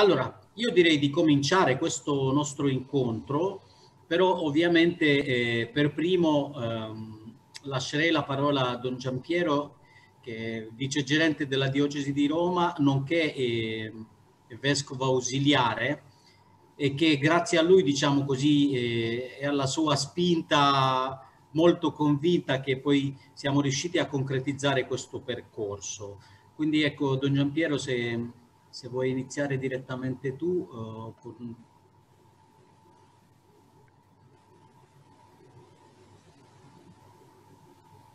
Allora, io direi di cominciare questo nostro incontro, però ovviamente eh, per primo ehm, lascerei la parola a Don Giampiero, che è vicegerente della Diocesi di Roma, nonché eh, vescovo ausiliare e che grazie a lui, diciamo così, eh, e alla sua spinta molto convinta che poi siamo riusciti a concretizzare questo percorso. Quindi ecco, Don Giampiero, se se vuoi iniziare direttamente tu, uh, con...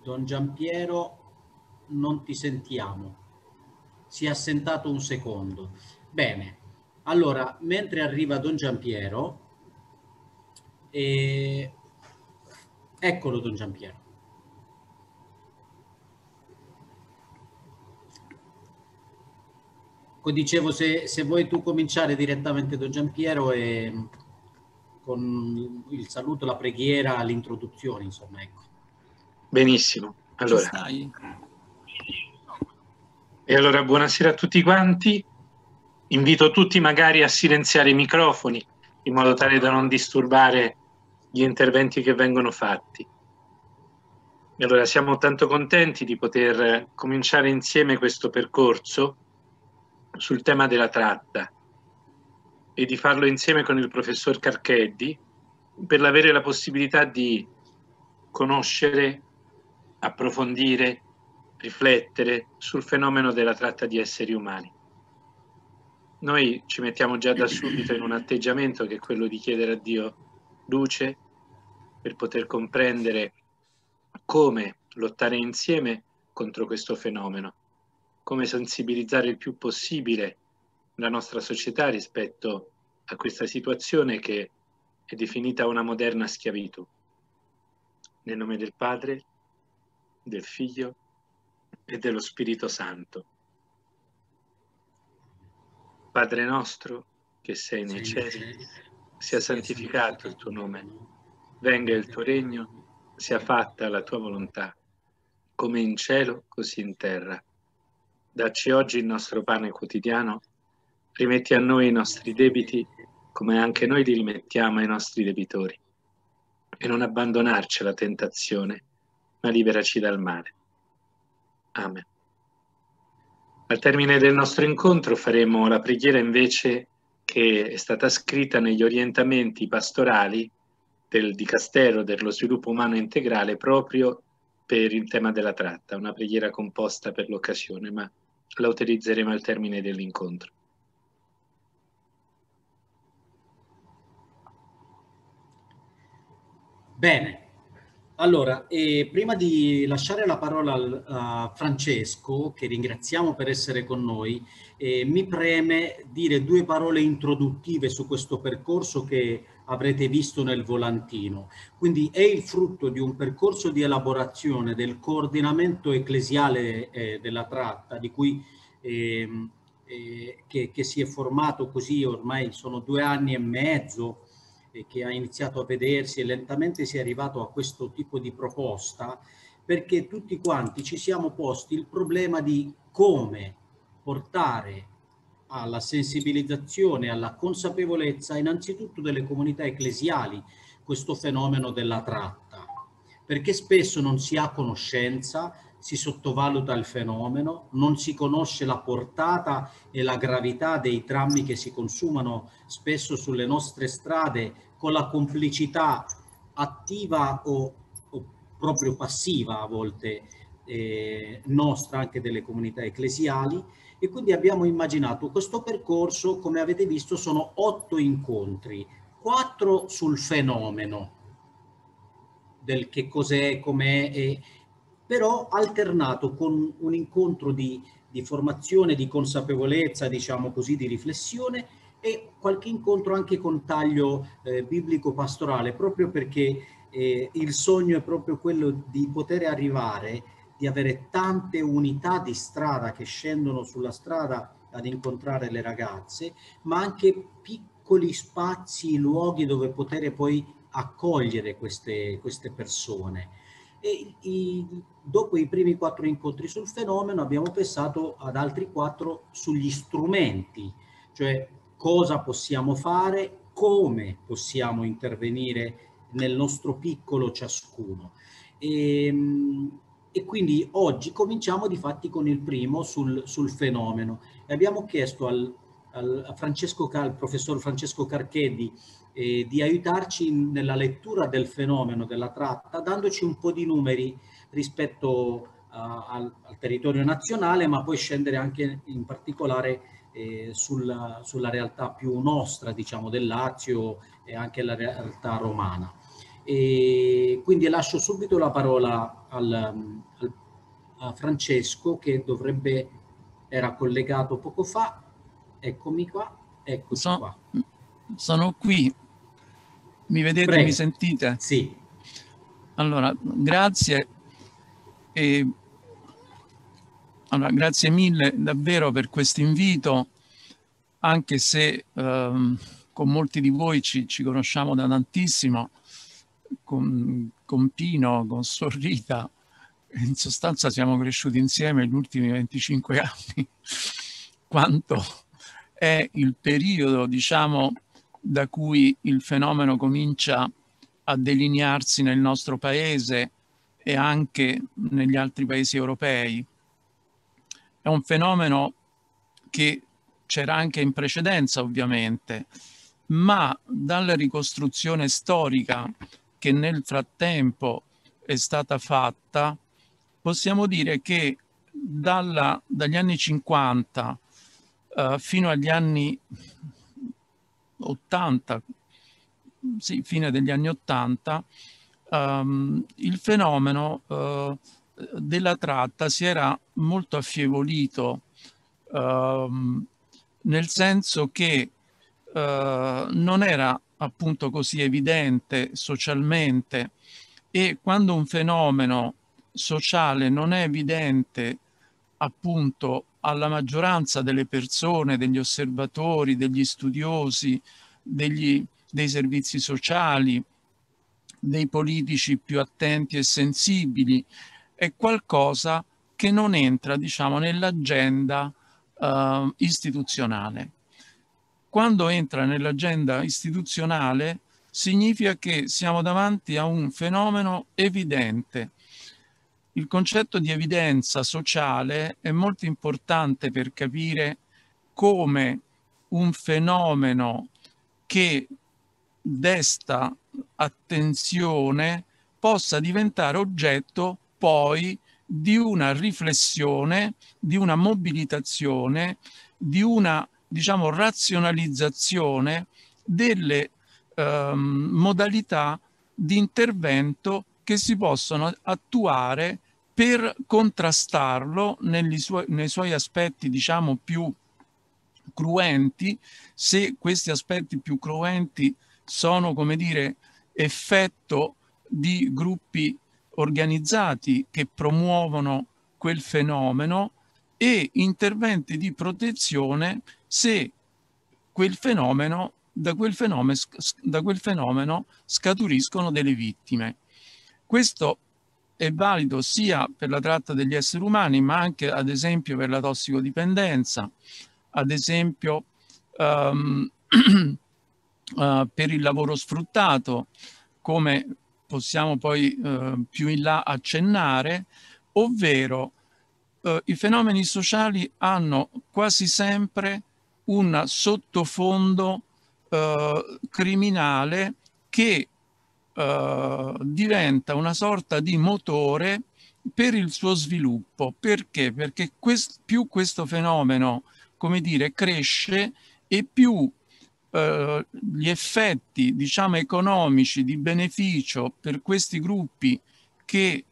Don Giampiero, non ti sentiamo. Si è assentato un secondo. Bene, allora, mentre arriva Don Giampiero, eh... eccolo Don Giampiero. Poi ecco, dicevo, se, se vuoi tu cominciare direttamente, Don Giampiero, e mm, con il saluto, la preghiera, l'introduzione, insomma, ecco. Benissimo. Allora. E allora buonasera a tutti quanti. Invito tutti magari a silenziare i microfoni in modo tale da non disturbare gli interventi che vengono fatti. E allora siamo tanto contenti di poter cominciare insieme questo percorso sul tema della tratta e di farlo insieme con il professor Carcheddi per avere la possibilità di conoscere, approfondire, riflettere sul fenomeno della tratta di esseri umani. Noi ci mettiamo già da subito in un atteggiamento che è quello di chiedere a Dio luce per poter comprendere come lottare insieme contro questo fenomeno come sensibilizzare il più possibile la nostra società rispetto a questa situazione che è definita una moderna schiavitù. Nel nome del Padre, del Figlio e dello Spirito Santo. Padre nostro, che sei nei cieli, sia santificato il tuo nome, venga il tuo regno, sia fatta la tua volontà, come in cielo, così in terra. Dacci oggi il nostro pane quotidiano, rimetti a noi i nostri debiti come anche noi li rimettiamo ai nostri debitori. E non abbandonarci alla tentazione, ma liberaci dal male. Amen. Al termine del nostro incontro faremo la preghiera invece che è stata scritta negli orientamenti pastorali del Dicastero dello Sviluppo Umano Integrale proprio per il tema della tratta, una preghiera composta per l'occasione, ma la utilizzeremo al termine dell'incontro. Bene, allora, eh, prima di lasciare la parola a Francesco, che ringraziamo per essere con noi, eh, mi preme dire due parole introduttive su questo percorso che avrete visto nel volantino. Quindi è il frutto di un percorso di elaborazione del coordinamento ecclesiale eh, della tratta, di cui, eh, eh, che, che, si è formato così ormai sono due anni e mezzo, che ha iniziato a vedersi e lentamente si è arrivato a questo tipo di proposta, perché tutti quanti ci siamo posti il problema di come portare alla sensibilizzazione, alla consapevolezza innanzitutto delle comunità ecclesiali questo fenomeno della tratta, perché spesso non si ha conoscenza, si sottovaluta il fenomeno, non si conosce la portata e la gravità dei drammi che si consumano spesso sulle nostre strade con la complicità attiva o, o proprio passiva a volte eh, nostra, anche delle comunità ecclesiali e quindi abbiamo immaginato questo percorso, come avete visto, sono otto incontri, quattro sul fenomeno del che cos'è, com'è, e, però alternato con un incontro di, di formazione, di consapevolezza, diciamo così, di riflessione e qualche incontro anche con taglio eh, biblico-pastorale, proprio perché eh, il sogno è proprio quello di poter arrivare a di avere tante unità di strada che scendono sulla strada ad incontrare le ragazze, ma anche piccoli spazi, luoghi dove poter poi accogliere queste, queste persone. E, i, dopo i primi quattro incontri sul fenomeno abbiamo pensato ad altri quattro sugli strumenti, cioè cosa possiamo fare, come possiamo intervenire nel nostro piccolo ciascuno. E, ehm, e quindi oggi cominciamo di fatti con il primo sul, sul fenomeno. E abbiamo chiesto al, al, Francesco, al, professor Francesco Carchedi eh, di aiutarci in, nella lettura del fenomeno della tratta, dandoci un po' di numeri rispetto a, al, al, territorio nazionale, ma poi scendere anche in particolare eh, sulla, sulla, realtà più nostra, diciamo, del Lazio e anche la realtà romana. E quindi lascio subito la parola a al, al, a Francesco che dovrebbe, era collegato poco fa, eccomi qua, eccoci sono, qua. Sono qui, mi vedete, Prego. mi sentite? Sì. Allora, grazie. E, allora, grazie mille davvero per questo invito, anche se ehm, con molti di voi ci, ci conosciamo da tantissimo con, con Pino, con Sorrita, in sostanza siamo cresciuti insieme gli ultimi 25 anni, quanto è il periodo, diciamo, da cui il fenomeno comincia a delinearsi nel nostro paese e anche negli altri paesi europei. È un fenomeno che c'era anche in precedenza, ovviamente, ma dalla ricostruzione storica che nel frattempo è stata fatta, possiamo dire che dalla, dagli anni 50 eh, fino agli anni 80, sì, fine degli anni 80, ehm, il fenomeno eh, della tratta si era molto affievolito, ehm, nel senso che eh, non era appunto così evidente socialmente e quando un fenomeno sociale non è evidente appunto alla maggioranza delle persone, degli osservatori, degli studiosi, degli, dei servizi sociali, dei politici più attenti e sensibili, è qualcosa che non entra diciamo nell'agenda eh, istituzionale quando entra nell'agenda istituzionale significa che siamo davanti a un fenomeno evidente. Il concetto di evidenza sociale è molto importante per capire come un fenomeno che desta attenzione possa diventare oggetto poi di una riflessione, di una mobilitazione, di una diciamo, razionalizzazione delle ehm, modalità di intervento che si possono attuare per contrastarlo su nei suoi aspetti diciamo più cruenti, se questi aspetti più cruenti sono come dire effetto di gruppi organizzati che promuovono quel fenomeno e interventi di protezione se quel fenomeno, da, quel fenomeno, da quel fenomeno scaturiscono delle vittime. Questo è valido sia per la tratta degli esseri umani, ma anche ad esempio per la tossicodipendenza, ad esempio um, uh, per il lavoro sfruttato, come possiamo poi uh, più in là accennare, ovvero eh, i fenomeni sociali hanno quasi sempre un sottofondo eh, criminale che eh, diventa una sorta di motore per il suo sviluppo. Perché? Perché quest, più questo fenomeno, come dire, cresce e più eh, gli effetti, diciamo, economici di beneficio per questi gruppi che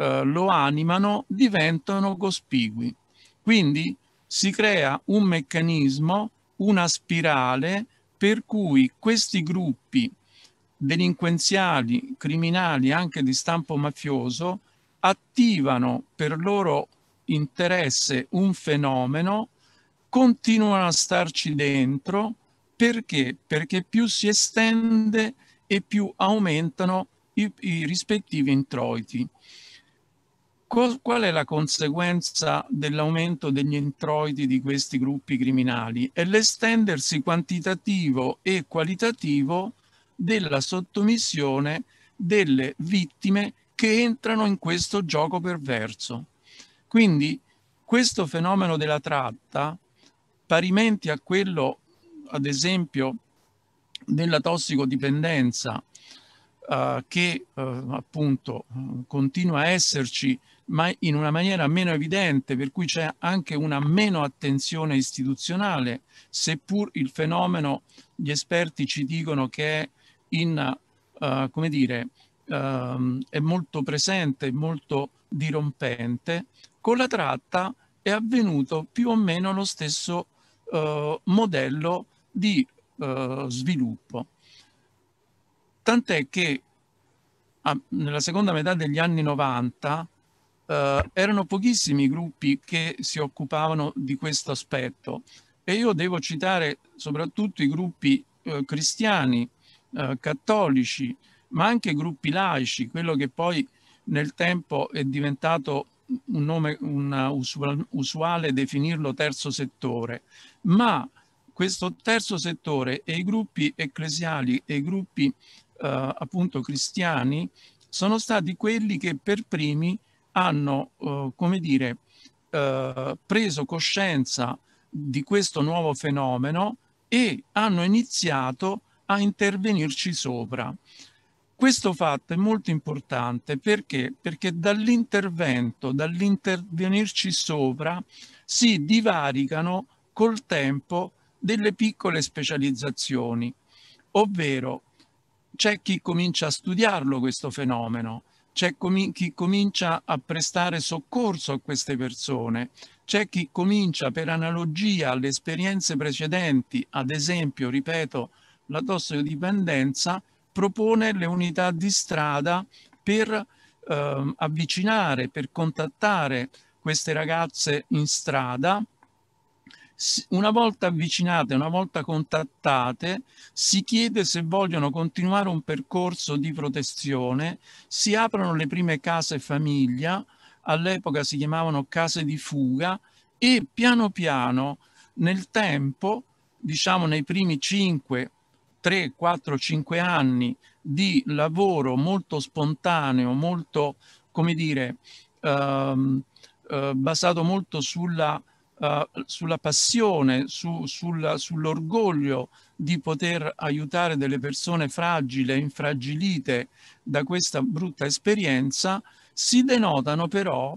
eh, lo animano diventano cospicui. Quindi si crea un meccanismo, una spirale per cui questi gruppi delinquenziali, criminali, anche di stampo mafioso, attivano per loro interesse un fenomeno, continuano a starci dentro perché? Perché più si estende e più aumentano i, i rispettivi introiti. Qual è la conseguenza dell'aumento degli introiti di questi gruppi criminali? È l'estendersi quantitativo e qualitativo della sottomissione delle vittime che entrano in questo gioco perverso. Quindi questo fenomeno della tratta, parimenti a quello, ad esempio, della tossicodipendenza, eh, che eh, appunto continua a esserci ma in una maniera meno evidente, per cui c'è anche una meno attenzione istituzionale, seppur il fenomeno, gli esperti ci dicono che è, in, uh, come dire, uh, è molto presente, molto dirompente, con la tratta è avvenuto più o meno lo stesso uh, modello di eh, sviluppo. Tant'è che a, nella seconda metà degli anni 90 eh, erano pochissimi i gruppi che si occupavano di questo aspetto e io devo citare soprattutto i gruppi eh, cristiani, eh, cattolici, ma anche i gruppi laici, quello che poi nel tempo è diventato un nome una usuale, definirlo terzo settore, ma questo terzo settore e i gruppi ecclesiali e i gruppi eh, appunto cristiani sono stati quelli che per primi hanno, eh, come dire, eh, preso coscienza di questo nuovo fenomeno e hanno iniziato a intervenirci sopra. Questo fatto è molto importante perché? Perché dall'intervento, dall'intervenirci sopra, si divaricano col tempo delle piccole specializzazioni, ovvero c'è chi comincia a studiarlo questo fenomeno, c'è chi comincia a prestare soccorso a queste persone, c'è chi comincia per analogia alle esperienze precedenti, ad esempio, ripeto, la tossicodipendenza, propone le unità di strada per eh, avvicinare, per contattare queste ragazze in strada una volta avvicinate, una volta contattate, si chiede se vogliono continuare un percorso di protezione, si aprono le prime case famiglia, all'epoca si chiamavano case di fuga e piano piano nel tempo, diciamo nei primi 5, 3, 4, 5 anni di lavoro molto spontaneo, molto, come dire, ehm, eh, basato molto sulla eh, sulla passione, su, sul, sull'orgoglio di poter aiutare delle persone fragili e infragilite da questa brutta esperienza, si denotano però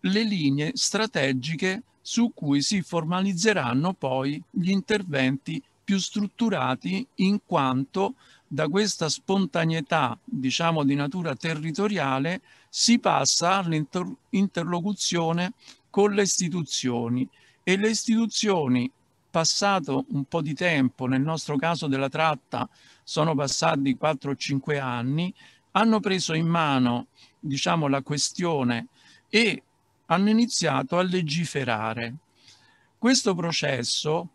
le linee strategiche su cui si formalizzeranno poi gli interventi più strutturati in quanto da questa spontaneità, diciamo di natura territoriale, si passa all'interlocuzione con le istituzioni e le istituzioni passato un po' di tempo, nel nostro caso della tratta sono passati 4 o 5 anni, hanno preso in mano diciamo, la questione e hanno iniziato a legiferare. Questo processo,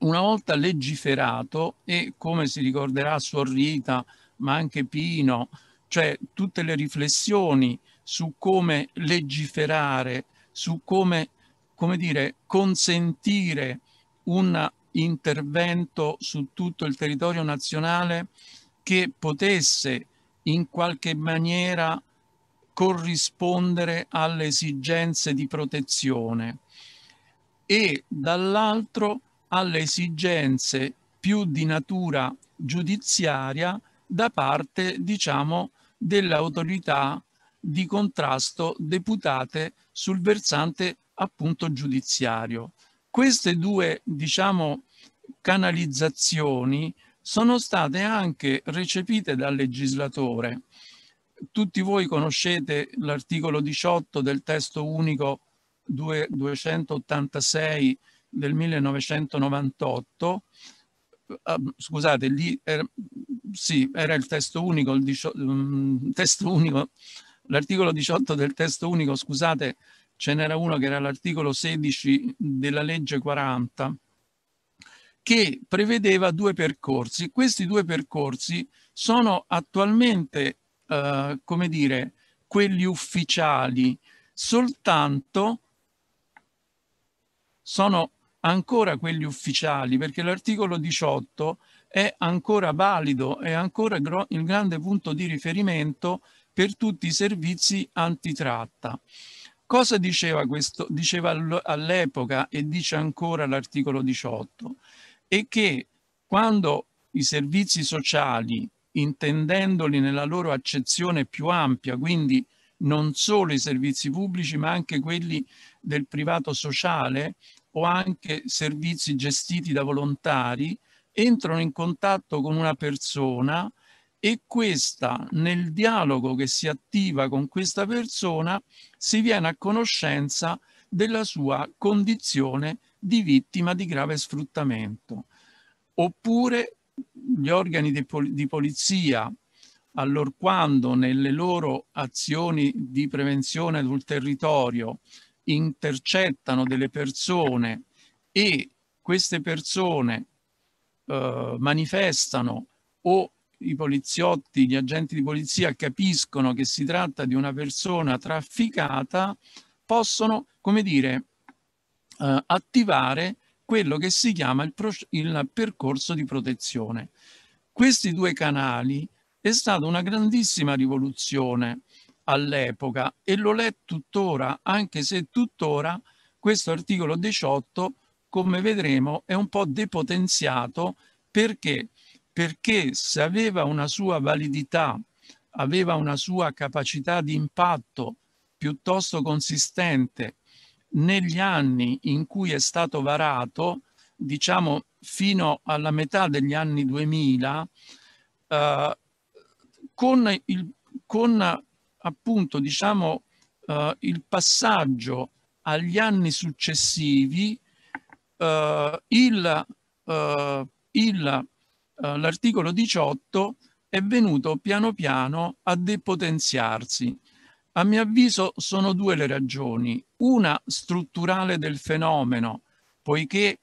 una volta legiferato, e come si ricorderà Suor Rita, ma anche Pino, cioè tutte le riflessioni su come legiferare su come, come dire, consentire un intervento su tutto il territorio nazionale che potesse in qualche maniera corrispondere alle esigenze di protezione e dall'altro alle esigenze più di natura giudiziaria da parte diciamo dell'autorità di contrasto deputate sul versante appunto giudiziario. Queste due, diciamo, canalizzazioni sono state anche recepite dal legislatore. Tutti voi conoscete l'articolo 18 del testo unico 286 del 1998, uh, scusate, lì era, sì, era il testo unico, il, dicio, um, testo unico L'articolo 18 del testo unico, scusate, ce n'era uno che era l'articolo 16 della legge 40, che prevedeva due percorsi. Questi due percorsi sono attualmente, eh, come dire, quelli ufficiali, soltanto sono ancora quelli ufficiali perché l'articolo 18 è ancora valido, è ancora il grande punto di riferimento per tutti i servizi antitratta. Cosa diceva questo? Diceva all'epoca e dice ancora l'articolo 18, è che quando i servizi sociali, intendendoli nella loro accezione più ampia, quindi non solo i servizi pubblici ma anche quelli del privato sociale o anche servizi gestiti da volontari, entrano in contatto con una persona e questa nel dialogo che si attiva con questa persona si viene a conoscenza della sua condizione di vittima di grave sfruttamento. Oppure gli organi di, pol di polizia, allorquando nelle loro azioni di prevenzione sul territorio intercettano delle persone e queste persone eh, manifestano o i poliziotti, gli agenti di polizia capiscono che si tratta di una persona trafficata, possono, come dire, eh, attivare quello che si chiama il, il percorso di protezione. Questi due canali è stata una grandissima rivoluzione all'epoca e lo è tuttora, anche se tuttora questo articolo 18, come vedremo, è un po' depotenziato perché perché se aveva una sua validità, aveva una sua capacità di impatto piuttosto consistente negli anni in cui è stato varato, diciamo fino alla metà degli anni 2000, eh, con, il, con appunto diciamo eh, il passaggio agli anni successivi, eh, il, eh, il eh, l'articolo 18 è venuto piano piano a depotenziarsi. A mio avviso sono due le ragioni. Una strutturale del fenomeno, poiché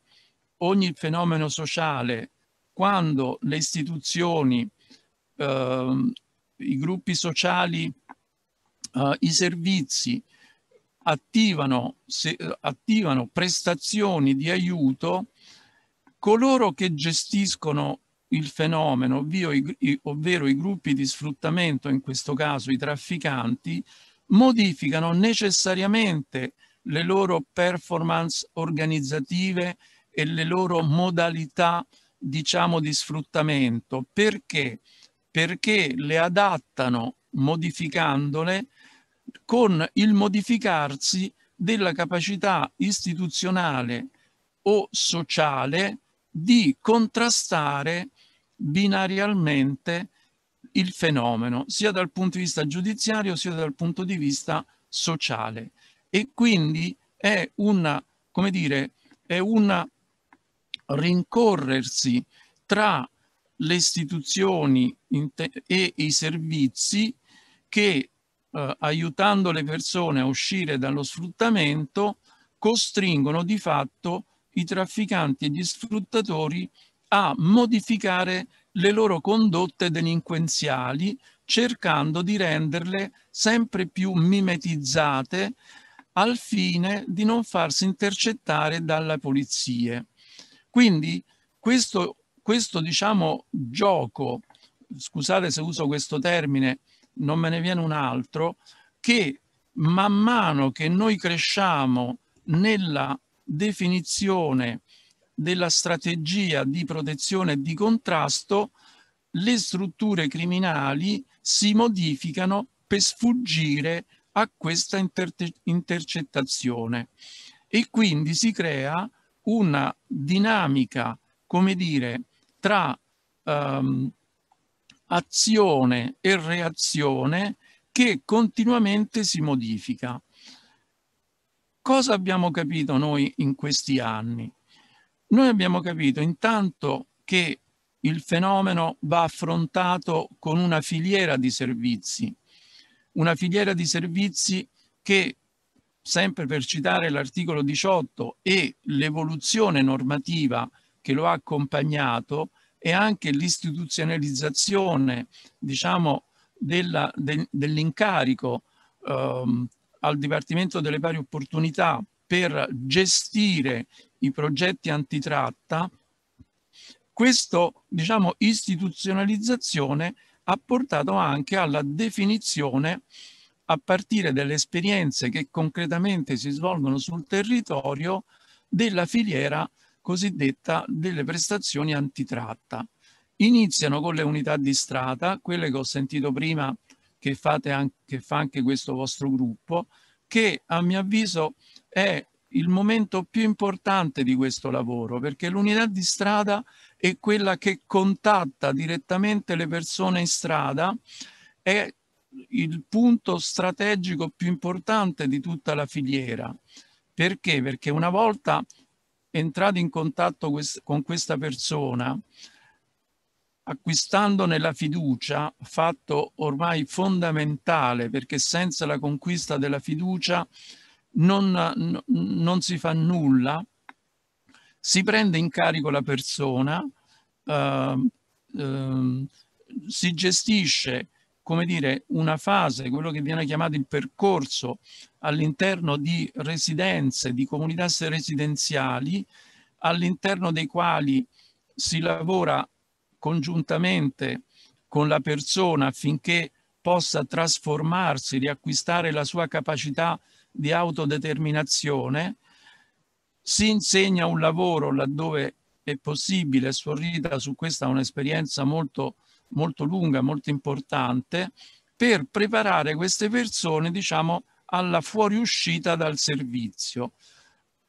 ogni fenomeno sociale, quando le istituzioni, eh, i gruppi sociali, eh, i servizi attivano, se, eh, attivano prestazioni di aiuto, coloro che gestiscono il fenomeno, ovvero i, ovvero i gruppi di sfruttamento, in questo caso i trafficanti, modificano necessariamente le loro performance organizzative e le loro modalità, diciamo, di sfruttamento. Perché? Perché le adattano modificandole con il modificarsi della capacità istituzionale o sociale di contrastare binarialmente il fenomeno, sia dal punto di vista giudiziario sia dal punto di vista sociale. E quindi è una, come dire, è una rincorrersi tra le istituzioni e i servizi che eh, aiutando le persone a uscire dallo sfruttamento costringono di fatto i trafficanti e gli sfruttatori a modificare le loro condotte delinquenziali cercando di renderle sempre più mimetizzate al fine di non farsi intercettare dalle polizie. Quindi questo, questo diciamo, gioco, scusate se uso questo termine, non me ne viene un altro, che man mano che noi cresciamo nella definizione della strategia di protezione e di contrasto, le strutture criminali si modificano per sfuggire a questa inter intercettazione e quindi si crea una dinamica, come dire, tra ehm, azione e reazione che continuamente si modifica. Cosa abbiamo capito noi in questi anni? Noi abbiamo capito intanto che il fenomeno va affrontato con una filiera di servizi, una filiera di servizi che, sempre per citare l'articolo 18 e l'evoluzione normativa che lo ha accompagnato e anche l'istituzionalizzazione, diciamo, dell'incarico ehm, al Dipartimento delle Pari Opportunità per gestire i progetti antitratta, questa diciamo, istituzionalizzazione ha portato anche alla definizione a partire dalle esperienze che concretamente si svolgono sul territorio della filiera cosiddetta delle prestazioni antitratta. Iniziano con le unità di strada, quelle che ho sentito prima che, fate anche, che fa anche questo vostro gruppo, che a mio avviso è il momento più importante di questo lavoro, perché l'unità di strada è quella che contatta direttamente le persone in strada, è il punto strategico più importante di tutta la filiera. Perché? Perché una volta entrati in contatto con questa persona, acquistandone la fiducia, fatto ormai fondamentale, perché senza la conquista della fiducia non, non si fa nulla, si prende in carico la persona, eh, eh, si gestisce come dire, una fase, quello che viene chiamato il percorso all'interno di residenze, di comunità residenziali, all'interno dei quali si lavora congiuntamente con la persona affinché possa trasformarsi, riacquistare la sua capacità di di autodeterminazione, si insegna un lavoro laddove è possibile, sorrida su questa un'esperienza molto, molto lunga, molto importante, per preparare queste persone, diciamo, alla fuoriuscita dal servizio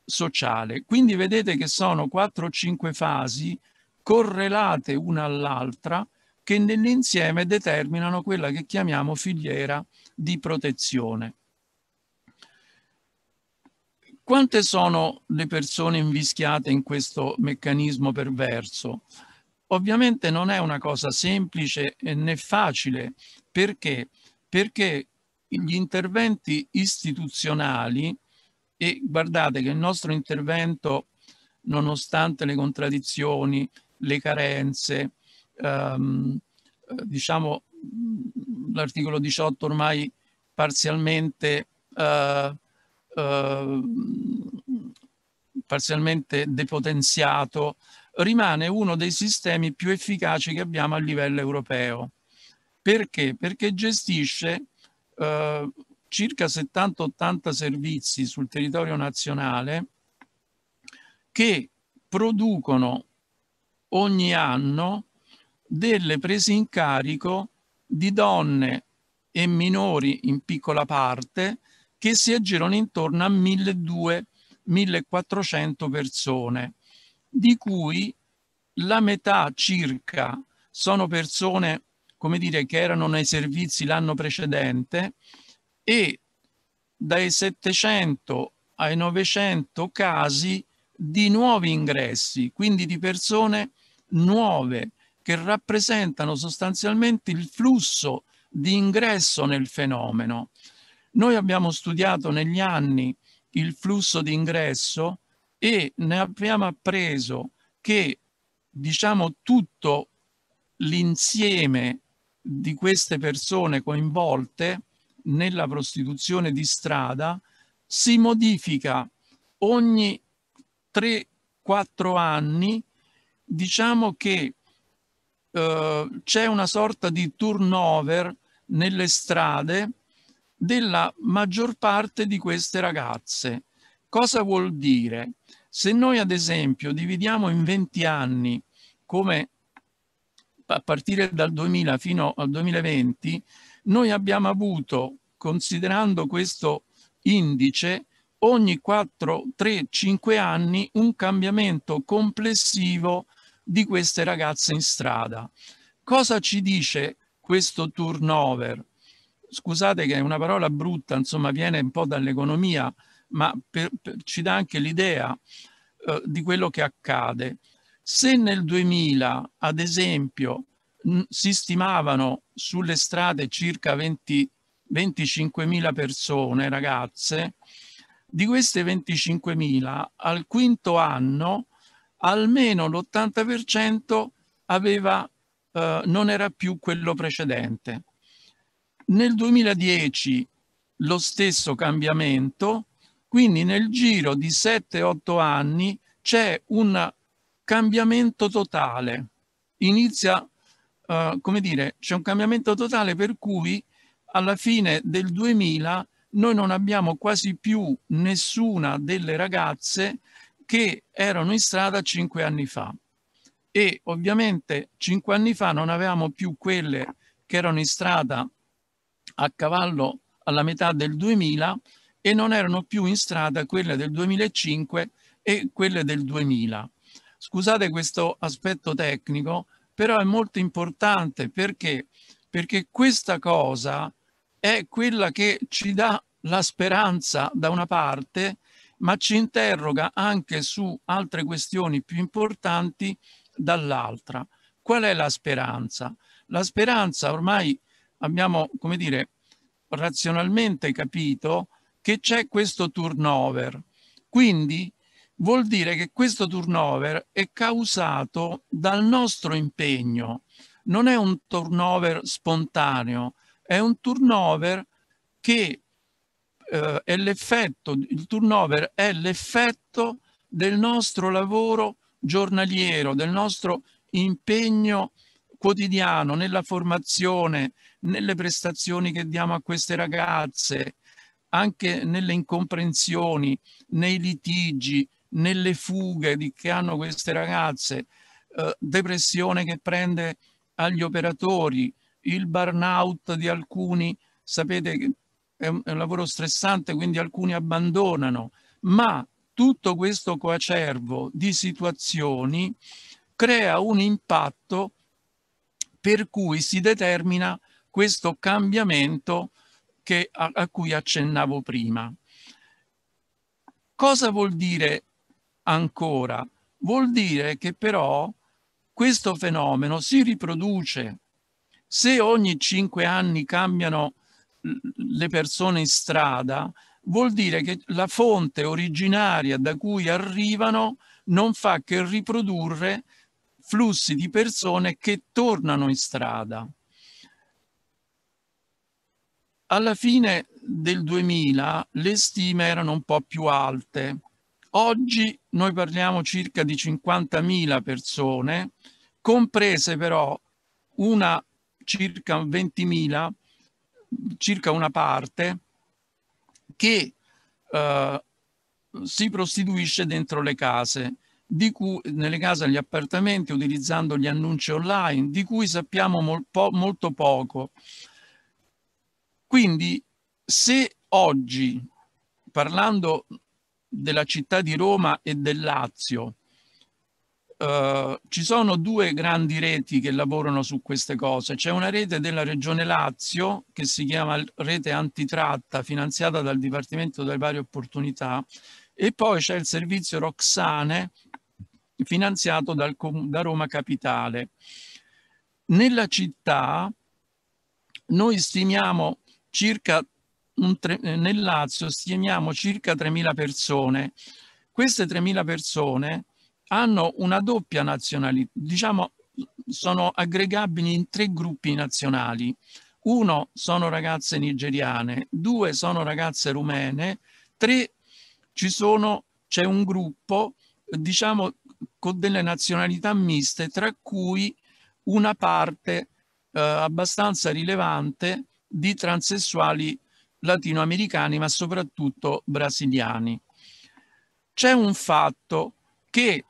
sociale. Quindi vedete che sono 4 o 5 fasi correlate una all'altra che nell'insieme determinano quella che chiamiamo filiera di protezione. Quante sono le persone invischiate in questo meccanismo perverso? Ovviamente non è una cosa semplice né facile. Perché? Perché gli interventi istituzionali, e guardate che il nostro intervento, nonostante le contraddizioni, le carenze, ehm, diciamo l'articolo 18 ormai parzialmente eh, Ehm, parzialmente depotenziato, rimane uno dei sistemi più efficaci che abbiamo a livello europeo. Perché? Perché gestisce eh, circa 70-80 servizi sul territorio nazionale che producono ogni anno delle prese in carico di donne e minori in piccola parte che si aggirano intorno a 1200-1400 persone, di cui la metà circa sono persone, come dire, che erano nei servizi l'anno precedente e dai 700 ai 900 casi di nuovi ingressi, quindi di persone nuove che rappresentano sostanzialmente il flusso di ingresso nel fenomeno. Noi abbiamo studiato negli anni il flusso d'ingresso e ne abbiamo appreso che diciamo tutto l'insieme di queste persone coinvolte nella prostituzione di strada si modifica ogni 3-4 anni diciamo che eh, c'è una sorta di turnover nelle strade della maggior parte di queste ragazze. Cosa vuol dire? Se noi ad esempio dividiamo in 20 anni, come a partire dal 2000 fino al 2020, noi abbiamo avuto, considerando questo indice, ogni 4, 3, 5 anni un cambiamento complessivo di queste ragazze in strada. Cosa ci dice questo turnover? scusate che è una parola brutta, insomma viene un po' dall'economia, ma per, per, ci dà anche l'idea eh, di quello che accade. Se nel 2000, ad esempio, si stimavano sulle strade circa 20, 25.000 persone, ragazze, di queste 25.000 al quinto anno almeno l'80% aveva, eh, non era più quello precedente. Nel 2010 lo stesso cambiamento, quindi nel giro di 7-8 anni c'è un cambiamento totale. Inizia, uh, come dire, c'è un cambiamento totale per cui alla fine del 2000 noi non abbiamo quasi più nessuna delle ragazze che erano in strada cinque anni fa e ovviamente cinque anni fa non avevamo più quelle che erano in strada a cavallo alla metà del 2000 e non erano più in strada quelle del 2005 e quelle del 2000. Scusate questo aspetto tecnico, però è molto importante perché? Perché questa cosa è quella che ci dà la speranza da una parte, ma ci interroga anche su altre questioni più importanti dall'altra. Qual è la speranza? La speranza ormai abbiamo, come dire, razionalmente capito che c'è questo turnover. Quindi vuol dire che questo turnover è causato dal nostro impegno, non è un turnover spontaneo, è un turnover che eh, è l'effetto, il turnover è l'effetto del nostro lavoro giornaliero, del nostro impegno quotidiano nella formazione, nelle prestazioni che diamo a queste ragazze, anche nelle incomprensioni, nei litigi, nelle fughe di, che hanno queste ragazze, eh, depressione che prende agli operatori, il burnout di alcuni, sapete che è un, è un lavoro stressante, quindi alcuni abbandonano, ma tutto questo coacervo di situazioni crea un impatto per cui si determina questo cambiamento che, a, a cui accennavo prima. Cosa vuol dire ancora? Vuol dire che però questo fenomeno si riproduce. Se ogni cinque anni cambiano le persone in strada, vuol dire che la fonte originaria da cui arrivano non fa che riprodurre flussi di persone che tornano in strada. Alla fine del 2000 le stime erano un po' più alte. Oggi noi parliamo circa di 50.000 persone, comprese però una circa 20.000, circa una parte, che eh, si prostituisce dentro le case, cui, nelle case e agli appartamenti utilizzando gli annunci online, di cui sappiamo mol, po, molto poco. Quindi se oggi, parlando della città di Roma e del Lazio, eh, ci sono due grandi reti che lavorano su queste cose. C'è una rete della Regione Lazio che si chiama Rete Antitratta, finanziata dal Dipartimento delle Varie Opportunità, e poi c'è il servizio Roxane, finanziato dal, da Roma Capitale. Nella città noi stimiamo circa tre, eh, nel Lazio stimiamo circa 3.000 persone. Queste 3.000 persone hanno una doppia nazionalità, diciamo sono aggregabili in tre gruppi nazionali. Uno sono ragazze nigeriane, due sono ragazze rumene, tre ci sono, c'è un gruppo, diciamo, con delle nazionalità miste, tra cui una parte eh, abbastanza rilevante di transessuali latinoamericani, ma soprattutto brasiliani. C'è un fatto che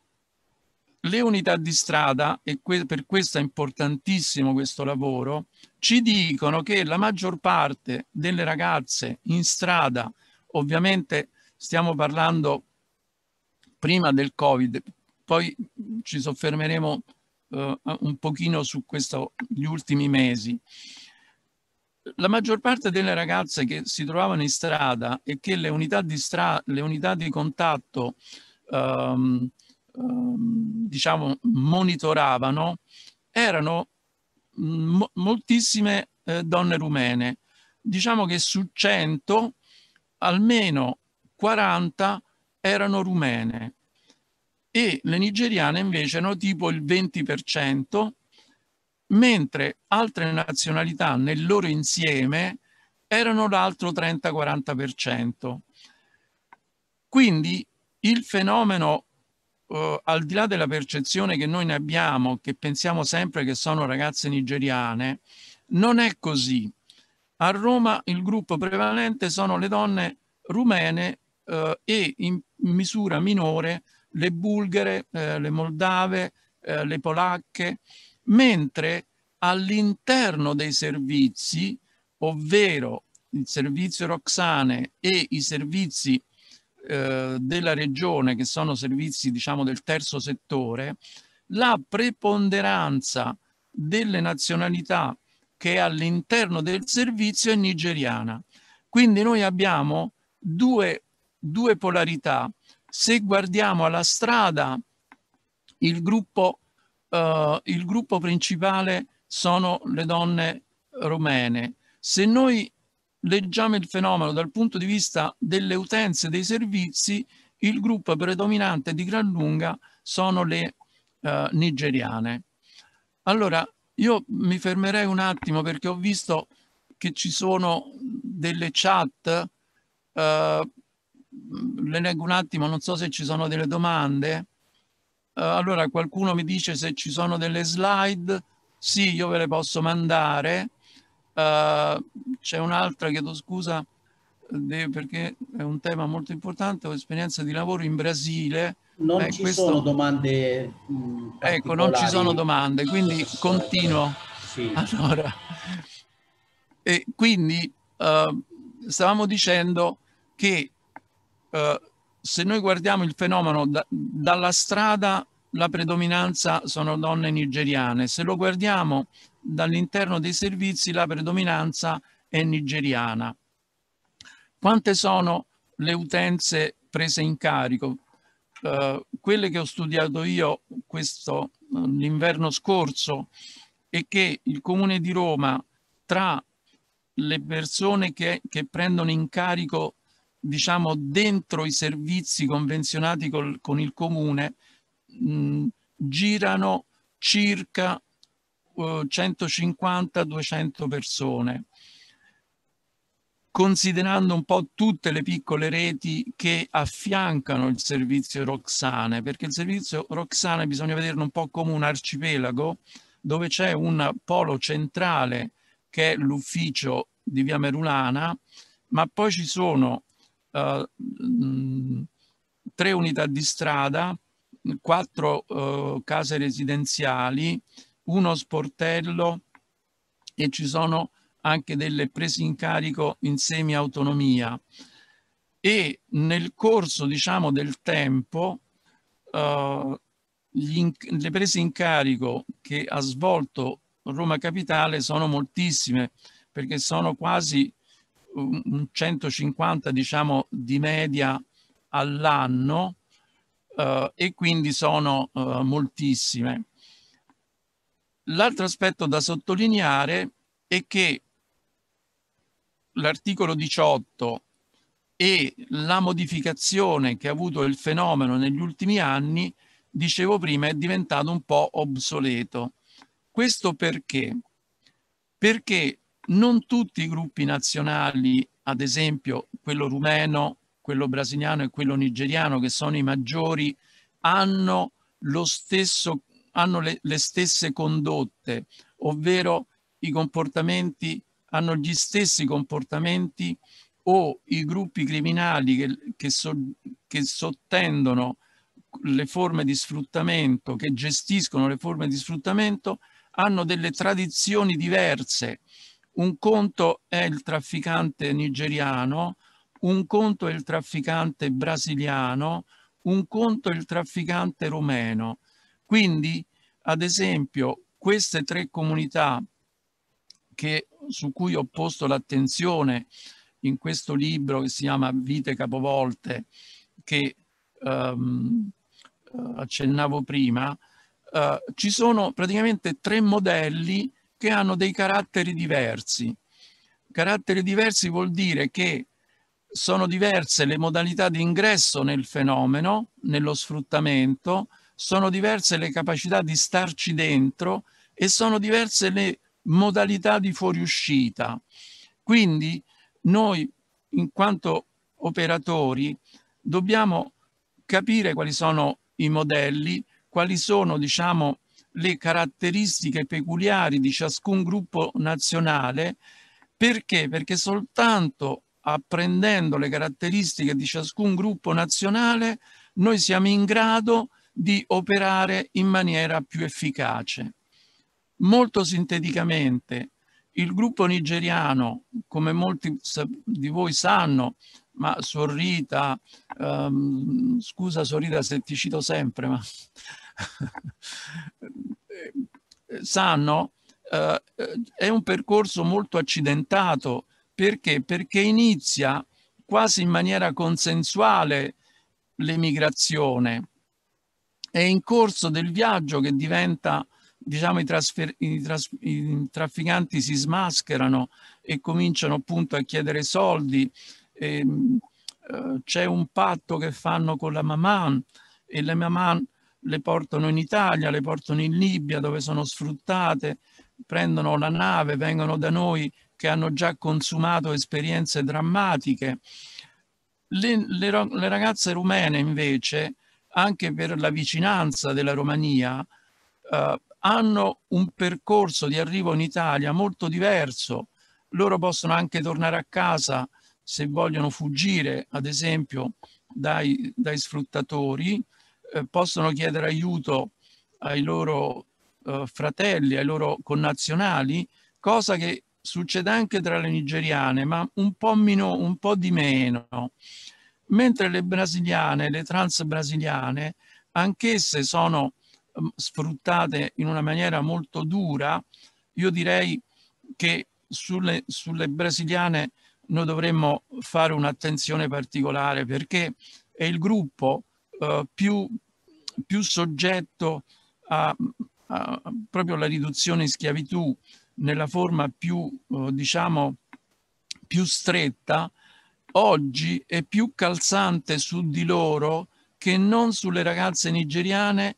le unità di strada, e per questo è importantissimo questo lavoro, ci dicono che la maggior parte delle ragazze in strada, ovviamente stiamo parlando prima del Covid, poi ci soffermeremo eh, un pochino su questo, gli ultimi mesi, la maggior parte delle ragazze che si trovavano in strada e che le unità di, stra le unità di contatto um, um, diciamo monitoravano erano mo moltissime eh, donne rumene. Diciamo che su 100 almeno 40 erano rumene e le nigeriane invece erano tipo il 20% mentre altre nazionalità nel loro insieme erano l'altro 30-40%. Quindi il fenomeno, eh, al di là della percezione che noi ne abbiamo, che pensiamo sempre che sono ragazze nigeriane, non è così. A Roma il gruppo prevalente sono le donne rumene eh, e in misura minore le bulgare, eh, le moldave, eh, le polacche, mentre all'interno dei servizi, ovvero il servizio Roxane e i servizi eh, della regione, che sono servizi diciamo del terzo settore, la preponderanza delle nazionalità che è all'interno del servizio è nigeriana. Quindi noi abbiamo due, due polarità. Se guardiamo alla strada, il gruppo uh, il gruppo principale sono le donne romene. Se noi leggiamo il fenomeno dal punto di vista delle utenze dei servizi, il gruppo predominante di gran lunga sono le uh, nigeriane. Allora, io mi fermerei un attimo perché ho visto che ci sono delle chat, uh, le leggo un attimo, non so se ci sono delle domande. Eh, allora qualcuno mi dice se ci sono delle slide, sì, io ve le posso mandare. Uh, c'è un'altra, chiedo scusa, de, perché è un tema molto importante, ho esperienza di lavoro in Brasile. Non eh, ci questo... sono domande. Mh, ecco, non ci sono domande, quindi continuo. Sì. Allora, e quindi uh, stavamo dicendo che uh, se noi guardiamo il fenomeno da, dalla strada, la predominanza sono donne nigeriane, se lo guardiamo dall'interno dei servizi, la predominanza è nigeriana. Quante sono le utenze prese in carico? Eh, quelle che ho studiato io eh, l'inverno scorso è che il Comune di Roma tra le persone che, che prendono in carico diciamo, dentro i servizi convenzionati col, con il comune mh, mm, girano circa eh, 150-200 persone, considerando un po' tutte le piccole reti che affiancano il servizio Roxane, perché il servizio Roxane bisogna vederlo un po' come un arcipelago dove c'è un polo centrale che è l'ufficio di Via Merulana, ma poi ci sono eh, mm, tre unità di strada, quattro eh, case residenziali, uno sportello e ci sono anche delle prese in carico in semi-autonomia. E nel corso, diciamo, del tempo, eh, le prese in carico che ha svolto Roma Capitale sono moltissime, perché sono quasi un 150 diciamo di media all'anno eh, e quindi sono eh, moltissime. L'altro aspetto da sottolineare è che l'articolo 18 e la modificazione che ha avuto il fenomeno negli ultimi anni, dicevo prima, è diventato un po' obsoleto. Questo perché? Perché non tutti i gruppi nazionali, ad esempio quello rumeno, quello brasiliano e quello nigeriano, che sono i maggiori, hanno, stesso, hanno le, le stesse condotte, ovvero i comportamenti, hanno gli stessi comportamenti o i gruppi criminali che, che, so, che, sottendono le forme di sfruttamento, che gestiscono le forme di sfruttamento, hanno delle tradizioni diverse un conto è il trafficante nigeriano, un conto è il trafficante brasiliano, un conto è il trafficante rumeno. Quindi, ad esempio, queste tre comunità che, su cui ho posto l'attenzione in questo libro che si chiama Vite capovolte, che ehm, eh, accennavo prima, eh, ci sono praticamente tre modelli che hanno dei caratteri diversi. Caratteri diversi vuol dire che sono diverse le modalità di ingresso nel fenomeno, nello sfruttamento, sono diverse le capacità di starci dentro e sono diverse le modalità di fuoriuscita. Quindi noi, in quanto operatori, dobbiamo capire quali sono i modelli, quali sono, diciamo, le caratteristiche peculiari di ciascun gruppo nazionale perché? Perché soltanto apprendendo le caratteristiche di ciascun gruppo nazionale noi siamo in grado di operare in maniera più efficace. Molto sinteticamente, il gruppo nigeriano, come molti di voi sanno, ma Sorrita, ehm, scusa Sorrita se ti cito sempre, ma sanno eh, è un percorso molto accidentato perché? Perché inizia quasi in maniera consensuale l'emigrazione. È in corso del viaggio che diventa, diciamo, i, trasfer- i, tras- i trafficanti si smascherano e cominciano appunto a chiedere soldi. E, ehm, eh, c'è un patto che fanno con la Maman e la Maman le portano in Italia, le portano in Libia dove sono sfruttate, prendono la nave, vengono da noi che hanno già consumato esperienze drammatiche. Le, le, le ragazze rumene invece, anche per la vicinanza della Romania, eh, hanno un percorso di arrivo in Italia molto diverso. Loro possono anche tornare a casa se vogliono fuggire, ad esempio, dai, dai sfruttatori, eh, possono chiedere aiuto ai loro eh, fratelli, ai loro connazionali, cosa che succede anche tra le nigeriane, ma un po', meno, un po di meno. Mentre le brasiliane, le trans brasiliane, anch'esse sono mm, sfruttate in una maniera molto dura, io direi che sulle, sulle brasiliane noi dovremmo fare un'attenzione particolare perché è il gruppo eh, più più soggetto a, a proprio la riduzione in schiavitù nella forma più, eh, diciamo, più stretta, oggi è più calzante su di loro che non sulle ragazze nigeriane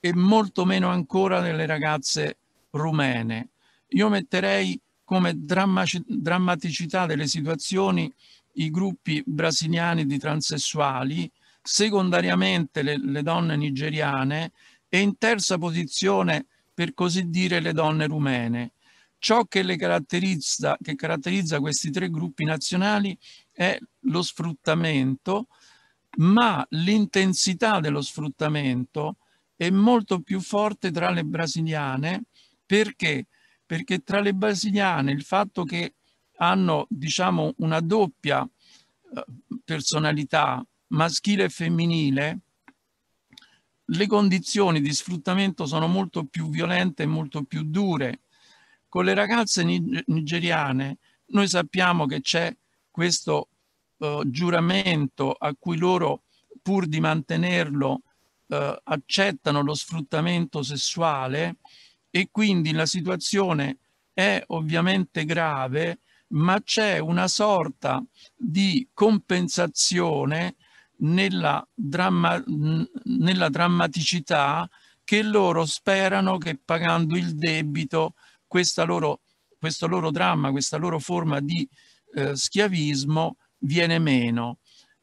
e molto meno ancora nelle ragazze rumene. Io metterei come drammaticità delle situazioni i gruppi brasiliani di transessuali secondariamente le, le donne nigeriane e in terza posizione, per così dire, le donne rumene. Ciò che, le caratterizza, che caratterizza questi tre gruppi nazionali è lo sfruttamento, ma l'intensità dello sfruttamento è molto più forte tra le brasiliane perché? Perché tra le brasiliane il fatto che hanno diciamo una doppia eh, personalità maschile e femminile, le condizioni di sfruttamento sono molto più violente e molto più dure. Con le ragazze nigeriane noi sappiamo che c'è questo eh, giuramento a cui loro, pur di mantenerlo, eh, accettano lo sfruttamento sessuale e quindi la situazione è ovviamente grave, ma c'è una sorta di compensazione nella, dramma, nella drammaticità che loro sperano che pagando il debito loro, questo loro dramma, questa loro forma di eh, schiavismo viene meno.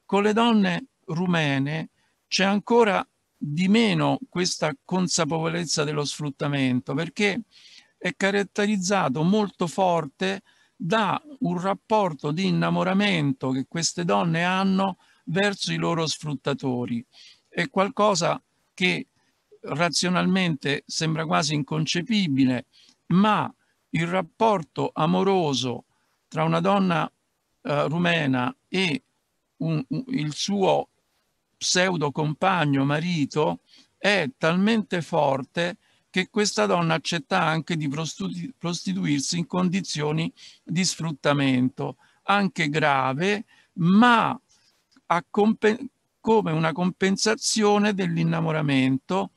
Con le donne rumene c'è ancora di meno questa consapevolezza dello sfruttamento perché è caratterizzato molto forte da un rapporto di innamoramento che queste donne hanno verso i loro sfruttatori. È qualcosa che razionalmente sembra quasi inconcepibile, ma il rapporto amoroso tra una donna eh, rumena e un, un, il suo pseudo compagno, marito, è talmente forte che questa donna accetta anche di prostituirsi in condizioni di sfruttamento, anche grave, ma come una compensazione dell'innamoramento.